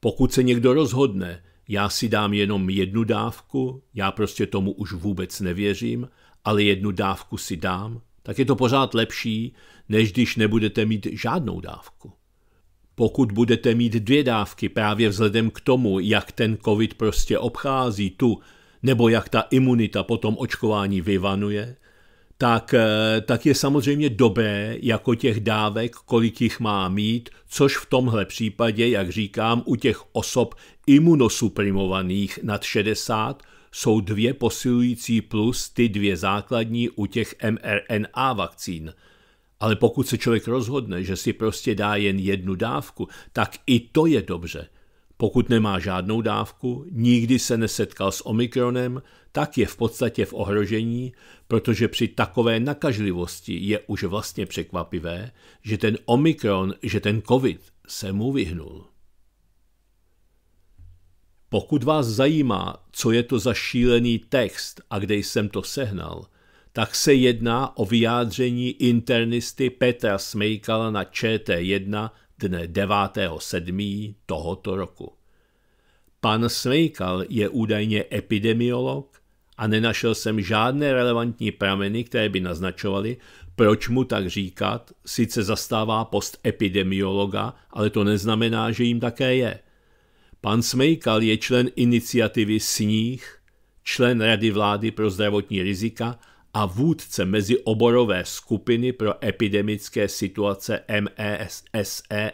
Pokud se někdo rozhodne, já si dám jenom jednu dávku, já prostě tomu už vůbec nevěřím, ale jednu dávku si dám, tak je to pořád lepší, než když nebudete mít žádnou dávku. Pokud budete mít dvě dávky právě vzhledem k tomu, jak ten covid prostě obchází tu nebo jak ta imunita po tom očkování vyvanuje, tak, eh, tak je samozřejmě dobré jako těch dávek, kolik jich má mít, což v tomhle případě, jak říkám, u těch osob imunosuprimovaných nad 60 jsou dvě posilující plus ty dvě základní u těch mRNA vakcín. Ale pokud se člověk rozhodne, že si prostě dá jen jednu dávku, tak i to je dobře – pokud nemá žádnou dávku, nikdy se nesetkal s omikronem, tak je v podstatě v ohrožení, protože při takové nakažlivosti je už vlastně překvapivé, že ten omikron, že ten covid se mu vyhnul. Pokud vás zajímá, co je to za šílený text a kde jsem to sehnal, tak se jedná o vyjádření internisty Petra Smejkala na ČT1 dne 9.7. tohoto roku. Pan Smejkal je údajně epidemiolog a nenašel jsem žádné relevantní prameny, které by naznačovaly, proč mu tak říkat, sice zastává post epidemiologa, ale to neznamená, že jim také je. Pan Smejkal je člen iniciativy Sníh, člen Rady vlády pro zdravotní rizika a vůdce mezioborové skupiny pro epidemické situace MESES e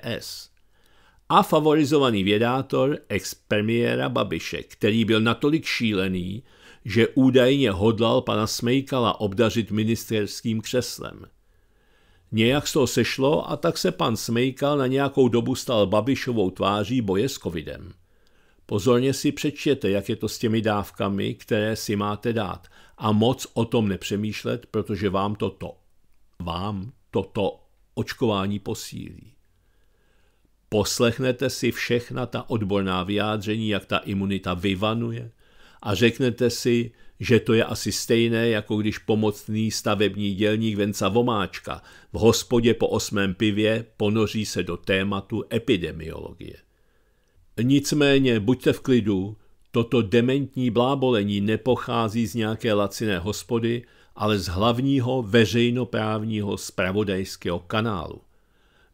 a favorizovaný vědátor ex-premiéra Babiše, který byl natolik šílený, že údajně hodlal pana Smejkala obdařit ministerským křeslem. Nějak z toho sešlo a tak se pan Smejkal na nějakou dobu stal Babišovou tváří boje s covidem. Pozorně si přečtěte, jak je to s těmi dávkami, které si máte dát a moc o tom nepřemýšlet, protože vám toto, vám toto očkování posílí. Poslechnete si všechna ta odborná vyjádření, jak ta imunita vyvanuje a řeknete si, že to je asi stejné, jako když pomocný stavební dělník Venca Vomáčka v hospodě po osmém pivě ponoří se do tématu epidemiologie. Nicméně buďte v klidu, Toto dementní blábolení nepochází z nějaké laciné hospody, ale z hlavního veřejnoprávního spravodajského kanálu.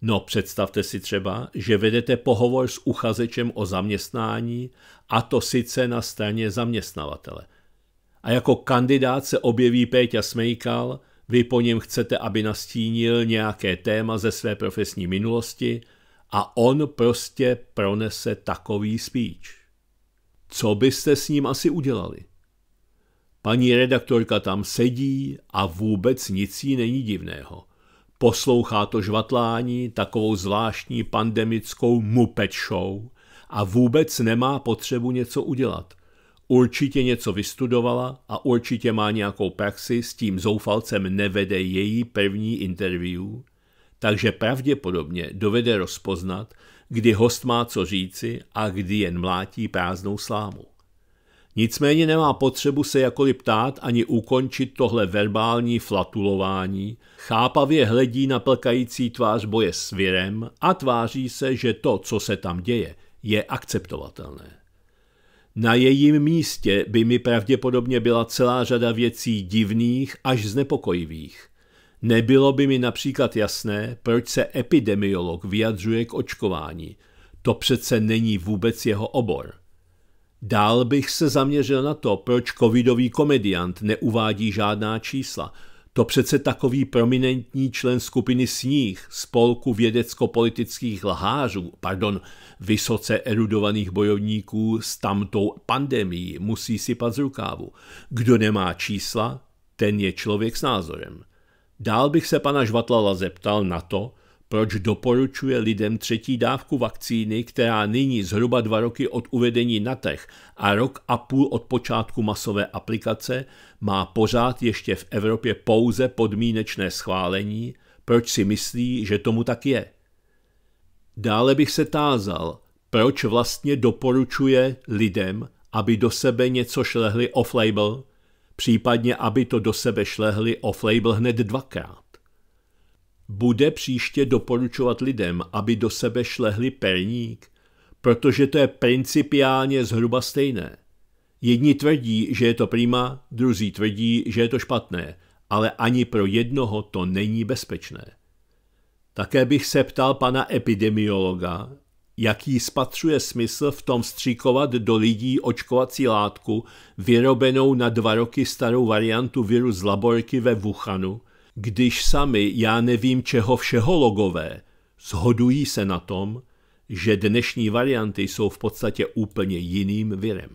No představte si třeba, že vedete pohovor s uchazečem o zaměstnání, a to sice na straně zaměstnavatele. A jako kandidát se objeví Péťa Smejkal, vy po něm chcete, aby nastínil nějaké téma ze své profesní minulosti a on prostě pronese takový speech. Co byste s ním asi udělali? Paní redaktorka tam sedí a vůbec nic jí není divného. Poslouchá to žvatlání, takovou zvláštní pandemickou mupet show a vůbec nemá potřebu něco udělat. Určitě něco vystudovala a určitě má nějakou praxi, s tím zoufalcem nevede její první interview, takže pravděpodobně dovede rozpoznat, kdy host má co říci a kdy jen mlátí prázdnou slámu. Nicméně nemá potřebu se jakoli ptát ani ukončit tohle verbální flatulování, chápavě hledí na plkající tvář boje s virem a tváří se, že to, co se tam děje, je akceptovatelné. Na jejím místě by mi pravděpodobně byla celá řada věcí divných až znepokojivých, Nebylo by mi například jasné, proč se epidemiolog vyjadřuje k očkování. To přece není vůbec jeho obor. Dál bych se zaměřil na to, proč covidový komediant neuvádí žádná čísla. To přece takový prominentní člen skupiny sníh, spolku vědecko-politických lhářů, pardon, vysoce erudovaných bojovníků s tamtou pandemií musí sypat z rukávu. Kdo nemá čísla, ten je člověk s názorem. Dál bych se pana Žvatlala zeptal na to, proč doporučuje lidem třetí dávku vakcíny, která nyní zhruba dva roky od uvedení na trh a rok a půl od počátku masové aplikace má pořád ještě v Evropě pouze podmínečné schválení, proč si myslí, že tomu tak je. Dále bych se tázal, proč vlastně doporučuje lidem, aby do sebe něco šlehli off-label, případně aby to do sebe šlehli off-label hned dvakrát. Bude příště doporučovat lidem, aby do sebe šlehli perník, protože to je principiálně zhruba stejné. Jedni tvrdí, že je to prima, druzí tvrdí, že je to špatné, ale ani pro jednoho to není bezpečné. Také bych se ptal pana epidemiologa, jaký spatřuje smysl v tom stříkovat do lidí očkovací látku, vyrobenou na dva roky starou variantu viru z laborky ve Wuhanu, když sami já nevím čeho všeho logové, zhodují se na tom, že dnešní varianty jsou v podstatě úplně jiným virem.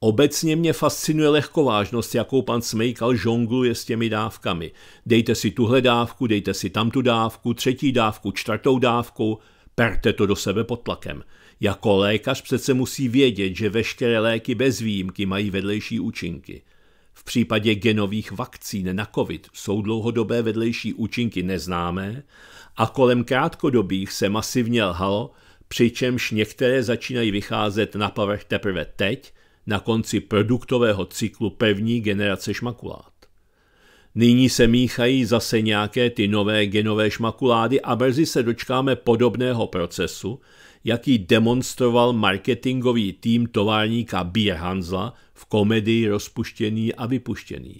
Obecně mě fascinuje lehkovážnost, jakou pan Smejkal žongluje s těmi dávkami. Dejte si tuhle dávku, dejte si tamtu dávku, třetí dávku, čtvrtou dávku – Perte to do sebe pod tlakem. Jako lékař přece musí vědět, že veškeré léky bez výjimky mají vedlejší účinky. V případě genových vakcín na COVID jsou dlouhodobé vedlejší účinky neznámé a kolem krátkodobých se masivně lhalo, přičemž některé začínají vycházet na povrch teprve teď, na konci produktového cyklu první generace šmakulát. Nyní se míchají zase nějaké ty nové genové šmakulády a brzy se dočkáme podobného procesu, jaký demonstroval marketingový tým továrníka Hansla v komedii Rozpuštěný a vypuštěný.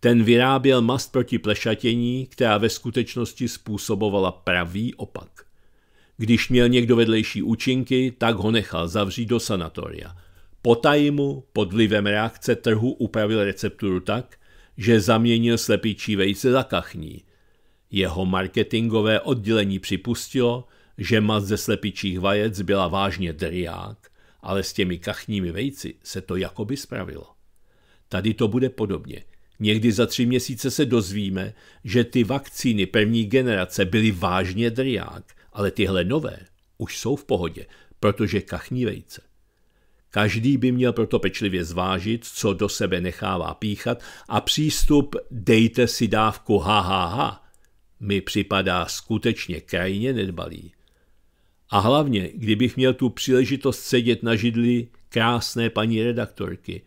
Ten vyráběl mast proti plešatění, která ve skutečnosti způsobovala pravý opak. Když měl někdo vedlejší účinky, tak ho nechal zavřít do sanatoria. Po mu pod vlivem reakce trhu upravil recepturu tak, že zaměnil slepičí vejce za kachní. Jeho marketingové oddělení připustilo, že mas ze slepičích vajec byla vážně drják, ale s těmi kachními vejci se to jakoby spravilo. Tady to bude podobně. Někdy za tři měsíce se dozvíme, že ty vakcíny první generace byly vážně drják, ale tyhle nové už jsou v pohodě, protože kachní vejce. Každý by měl proto pečlivě zvážit, co do sebe nechává píchat a přístup dejte si dávku ha, ha, ha mi připadá skutečně krajně nedbalý. A hlavně, kdybych měl tu příležitost sedět na židli krásné paní redaktorky,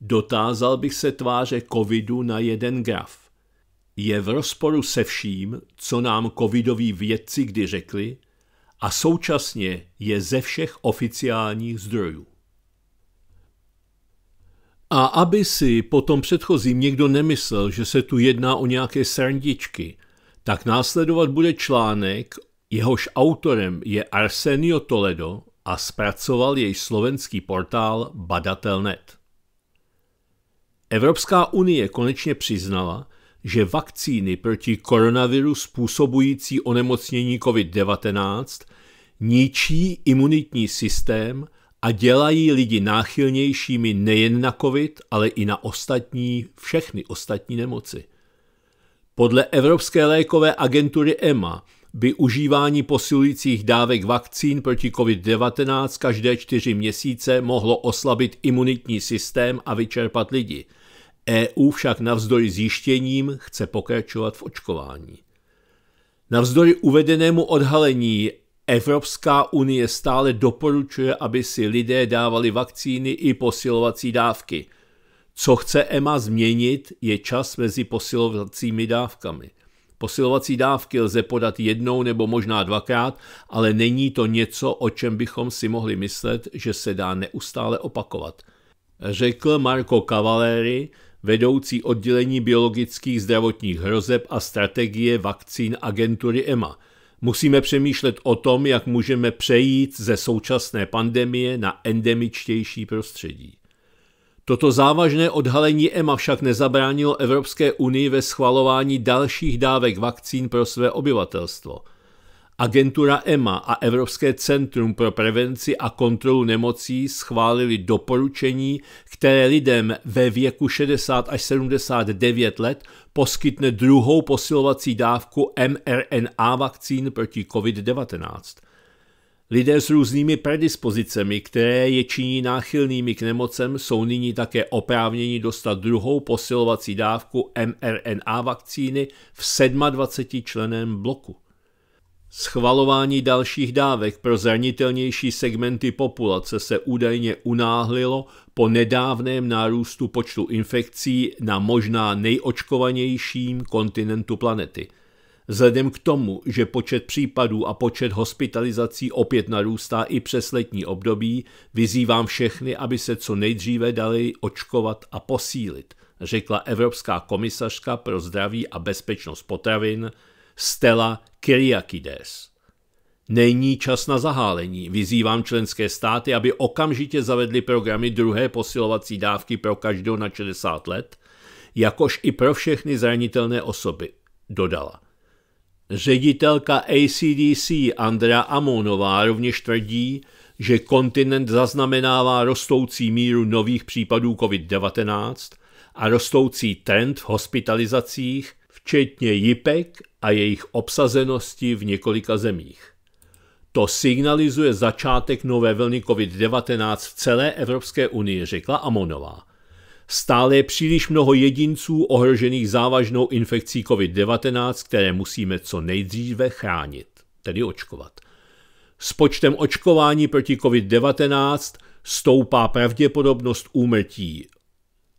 dotázal bych se tváře covidu na jeden graf. Je v rozporu se vším, co nám covidoví vědci kdy řekli, a současně je ze všech oficiálních zdrojů. A aby si potom předchozím někdo nemyslel, že se tu jedná o nějaké srandičky, tak následovat bude článek, jehož autorem je Arsenio Toledo a zpracoval jej slovenský portál Badatelnet. Evropská unie konečně přiznala, že vakcíny proti koronaviru způsobující onemocnění COVID-19 ničí imunitní systém – a dělají lidi náchylnějšími nejen na COVID, ale i na ostatní, všechny ostatní nemoci. Podle Evropské lékové agentury EMA by užívání posilujících dávek vakcín proti COVID-19 každé čtyři měsíce mohlo oslabit imunitní systém a vyčerpat lidi. EU však navzdory zjištěním chce pokračovat v očkování. Navzdory uvedenému odhalení Evropská unie stále doporučuje, aby si lidé dávali vakcíny i posilovací dávky. Co chce EMA změnit, je čas mezi posilovacími dávkami. Posilovací dávky lze podat jednou nebo možná dvakrát, ale není to něco, o čem bychom si mohli myslet, že se dá neustále opakovat. Řekl Marco Cavaleri, vedoucí oddělení biologických zdravotních hrozeb a strategie vakcín agentury EMA – Musíme přemýšlet o tom, jak můžeme přejít ze současné pandemie na endemičtější prostředí. Toto závažné odhalení EMA však nezabránilo Evropské unii ve schvalování dalších dávek vakcín pro své obyvatelstvo – Agentura EMA a Evropské centrum pro prevenci a kontrolu nemocí schválili doporučení, které lidem ve věku 60 až 79 let poskytne druhou posilovací dávku mRNA vakcín proti COVID-19. Lidé s různými predispozicemi, které je činí náchylnými k nemocem, jsou nyní také oprávněni dostat druhou posilovací dávku mRNA vakcíny v 27 členém bloku. Schvalování dalších dávek pro zranitelnější segmenty populace se údajně unáhlilo po nedávném nárůstu počtu infekcí na možná nejočkovanějším kontinentu planety. Vzhledem k tomu, že počet případů a počet hospitalizací opět narůstá i přes letní období, vyzývám všechny, aby se co nejdříve dali očkovat a posílit, řekla Evropská komisařka pro zdraví a bezpečnost potravin Stella Kyriakides. Není čas na zahálení. Vyzývám členské státy, aby okamžitě zavedly programy druhé posilovací dávky pro každou na 60 let, jakož i pro všechny zranitelné osoby, dodala. Ředitelka ACDC Andrea Amonová rovněž tvrdí, že kontinent zaznamenává rostoucí míru nových případů COVID-19 a rostoucí trend v hospitalizacích, včetně jipek a jejich obsazenosti v několika zemích. To signalizuje začátek nové vlny COVID-19 v celé Evropské unii, řekla Amonová. Stále je příliš mnoho jedinců ohrožených závažnou infekcí COVID-19, které musíme co nejdříve chránit, tedy očkovat. S počtem očkování proti COVID-19 stoupá pravděpodobnost úmrtí.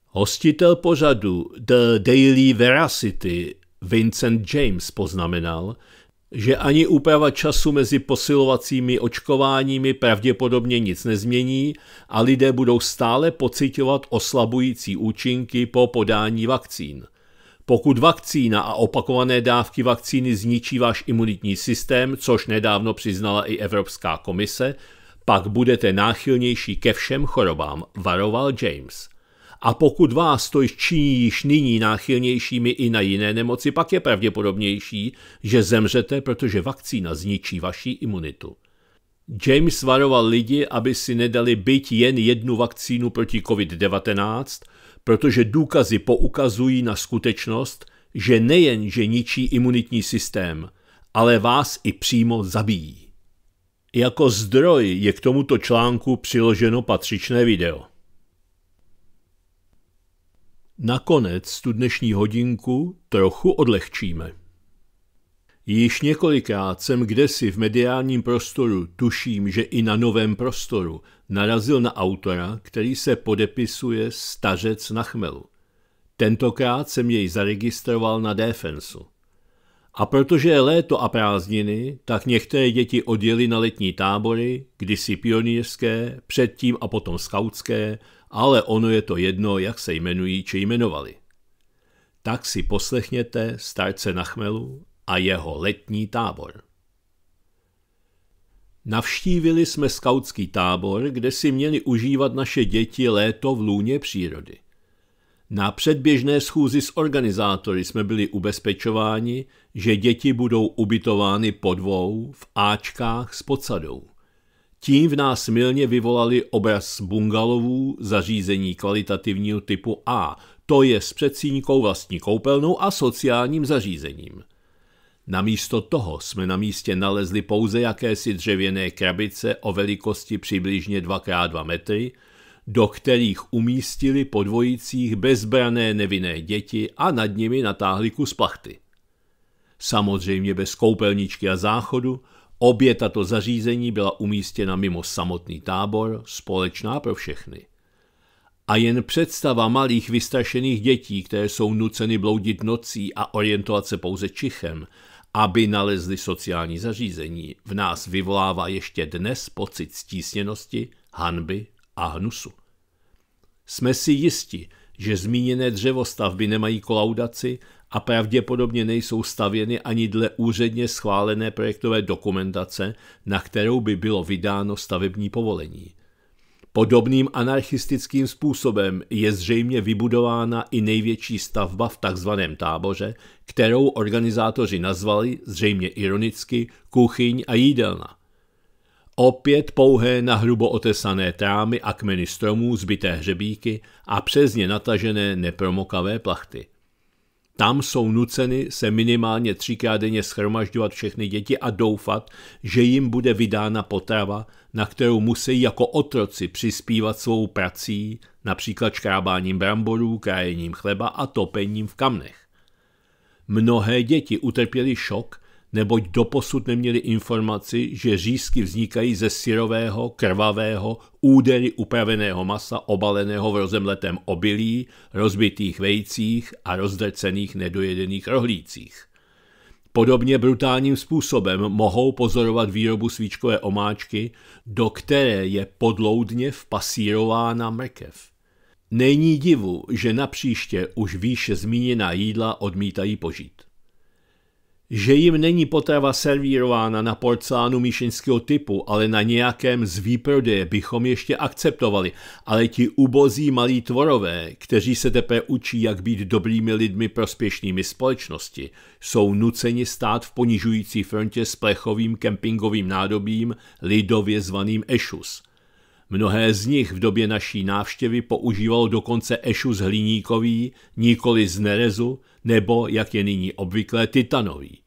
Hostitel pořadu The Daily Veracity Vincent James poznamenal, že ani úprava času mezi posilovacími očkováními pravděpodobně nic nezmění a lidé budou stále pocitovat oslabující účinky po podání vakcín. Pokud vakcína a opakované dávky vakcíny zničí váš imunitní systém, což nedávno přiznala i Evropská komise, pak budete náchylnější ke všem chorobám, varoval James. A pokud vás to činí již nyní náchylnějšími i na jiné nemoci, pak je pravděpodobnější, že zemřete, protože vakcína zničí vaši imunitu. James varoval lidi, aby si nedali byť jen jednu vakcínu proti COVID-19, protože důkazy poukazují na skutečnost, že nejen, že ničí imunitní systém, ale vás i přímo zabíjí. Jako zdroj je k tomuto článku přiloženo patřičné video. Nakonec tu dnešní hodinku trochu odlehčíme. Již několikrát jsem kdesi v mediálním prostoru, tuším, že i na novém prostoru, narazil na autora, který se podepisuje Stařec na chmelu. Tentokrát jsem jej zaregistroval na Defensu. A protože je léto a prázdniny, tak některé děti odjeli na letní tábory, kdysi pionýrské, předtím a potom skautské, ale ono je to jedno, jak se jmenují či jmenovali. Tak si poslechněte starce na chmelu a jeho letní tábor. Navštívili jsme skautský tábor, kde si měli užívat naše děti léto v lůně přírody. Na předběžné schůzi s organizátory jsme byli ubezpečováni, že děti budou ubytovány po dvou v Ačkách s podsadou. Tím v nás milně vyvolali obraz bungalovů zařízení kvalitativního typu A, to je s předsínkou vlastní koupelnou a sociálním zařízením. Namísto toho jsme na místě nalezli pouze jakési dřevěné krabice o velikosti přibližně 2x2 metry, do kterých umístili podvojících bezbrané nevinné děti a nad nimi natáhli kus plachty. Samozřejmě bez koupelničky a záchodu, Obě tato zařízení byla umístěna mimo samotný tábor, společná pro všechny. A jen představa malých vystrašených dětí, které jsou nuceny bloudit nocí a orientovat se pouze čichem, aby nalezli sociální zařízení, v nás vyvolává ještě dnes pocit stísněnosti, hanby a hnusu. Jsme si jisti, že zmíněné dřevostavby nemají kolaudaci a pravděpodobně nejsou stavěny ani dle úředně schválené projektové dokumentace, na kterou by bylo vydáno stavební povolení. Podobným anarchistickým způsobem je zřejmě vybudována i největší stavba v tzv. táboře, kterou organizátoři nazvali, zřejmě ironicky, kuchyň a jídelna. Opět pouhé na hrubo otesané trámy a kmeny stromů zbyté hřebíky a přesně natažené nepromokavé plachty – tam jsou nuceny se minimálně třikrát denně schromažďovat všechny děti a doufat, že jim bude vydána potrava, na kterou musí jako otroci přispívat svou prací, například škrábáním bramborů, krájením chleba a topením v kamnech. Mnohé děti utrpěly šok neboť doposud neměli informaci, že řízky vznikají ze syrového, krvavého, údery upraveného masa obaleného v rozemletém obilí, rozbitých vejcích a rozdrcených nedojedených rohlících. Podobně brutálním způsobem mohou pozorovat výrobu svíčkové omáčky, do které je podloudně vpasírována mrkev. Není divu, že napříště už výše zmíněná jídla odmítají požít že jim není potrava servírována na porcelánu míšeňského typu, ale na nějakém z výprodeje bychom ještě akceptovali, ale ti ubozí malí tvorové, kteří se teprve učí, jak být dobrými lidmi prospěšnými společnosti, jsou nuceni stát v ponižující frontě s plechovým kempingovým nádobím, lidově zvaným ešus – Mnohé z nich v době naší návštěvy používalo dokonce ešu z hliníkový, nikoli z nerezu, nebo, jak je nyní obvyklé, titanový.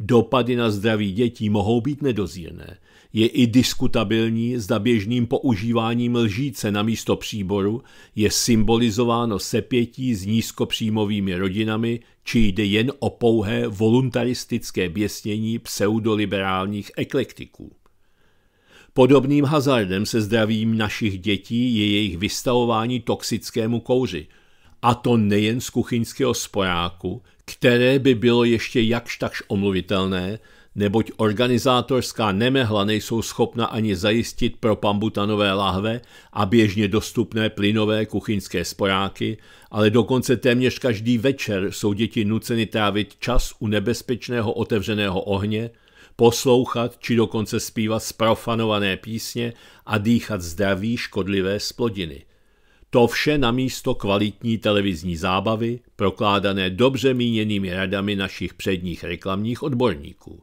Dopady na zdraví dětí mohou být nedozírné. Je i diskutabilní, zda běžným používáním lžíce na místo příboru je symbolizováno sepětí s nízkopříjmovými rodinami, či jde jen o pouhé voluntaristické běsnění pseudoliberálních eklektiků. Podobným hazardem se zdravím našich dětí je jejich vystavování toxickému kouři. A to nejen z kuchyňského sporáku, které by bylo ještě jakž takž omluvitelné, neboť organizátorská nemehla nejsou schopna ani zajistit pro pambutanové lahve a běžně dostupné plynové kuchyňské sporáky, ale dokonce téměř každý večer jsou děti nuceny trávit čas u nebezpečného otevřeného ohně, poslouchat či dokonce zpívat sprofanované písně a dýchat zdraví škodlivé splodiny. To vše na místo kvalitní televizní zábavy, prokládané dobře míněnými radami našich předních reklamních odborníků.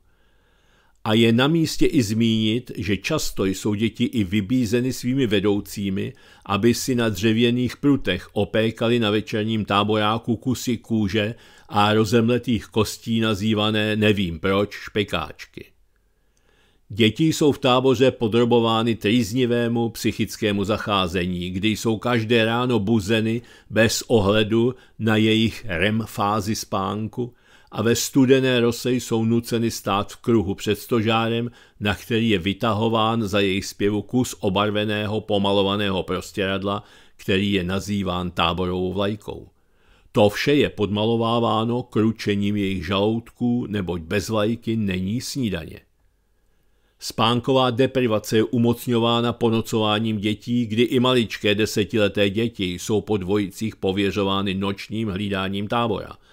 A je na místě i zmínit, že často jsou děti i vybízeny svými vedoucími, aby si na dřevěných prutech opékali na večerním táboráku kusy kůže a rozemletých kostí nazývané nevím proč špekáčky. Děti jsou v táboře podrobovány trýznivému psychickému zacházení, kdy jsou každé ráno buzeny bez ohledu na jejich REM fázi spánku – a ve studené rose jsou nuceny stát v kruhu před stožárem, na který je vytahován za jejich zpěvu kus obarveného pomalovaného prostěradla, který je nazýván táborovou vlajkou. To vše je podmalováváno kručením jejich žaludků, neboť bez vlajky není snídaně. Spánková deprivace je umocňována ponocováním dětí, kdy i maličké desetileté děti jsou po dvojicích pověřovány nočním hlídáním tábora –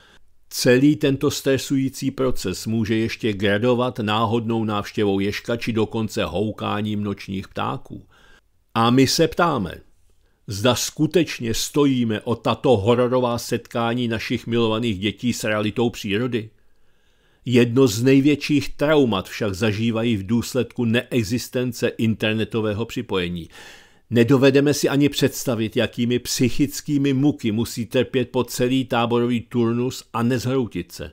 Celý tento stresující proces může ještě gradovat náhodnou návštěvou ješka či dokonce houkáním nočních ptáků. A my se ptáme, zda skutečně stojíme o tato hororová setkání našich milovaných dětí s realitou přírody. Jedno z největších traumat však zažívají v důsledku neexistence internetového připojení – Nedovedeme si ani představit, jakými psychickými muky musí trpět po celý táborový turnus a nezhroutit se.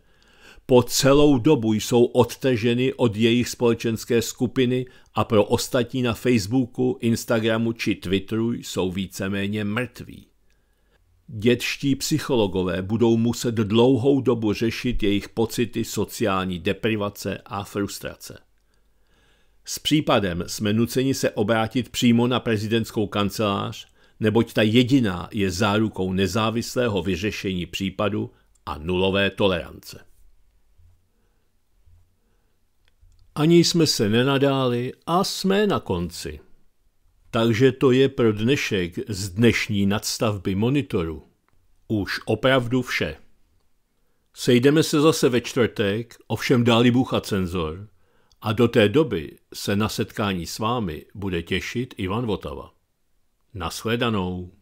Po celou dobu jsou odteženy od jejich společenské skupiny a pro ostatní na Facebooku, Instagramu či Twitteru jsou víceméně mrtví. Dětští psychologové budou muset dlouhou dobu řešit jejich pocity sociální deprivace a frustrace. S případem jsme nuceni se obrátit přímo na prezidentskou kancelář, neboť ta jediná je zárukou nezávislého vyřešení případu a nulové tolerance. Ani jsme se nenadáli a jsme na konci. Takže to je pro dnešek z dnešní nadstavby monitoru. Už opravdu vše. Sejdeme se zase ve čtvrtek, ovšem dáli Bůh a cenzor – a do té doby se na setkání s vámi bude těšit Ivan Votava. Nashledanou.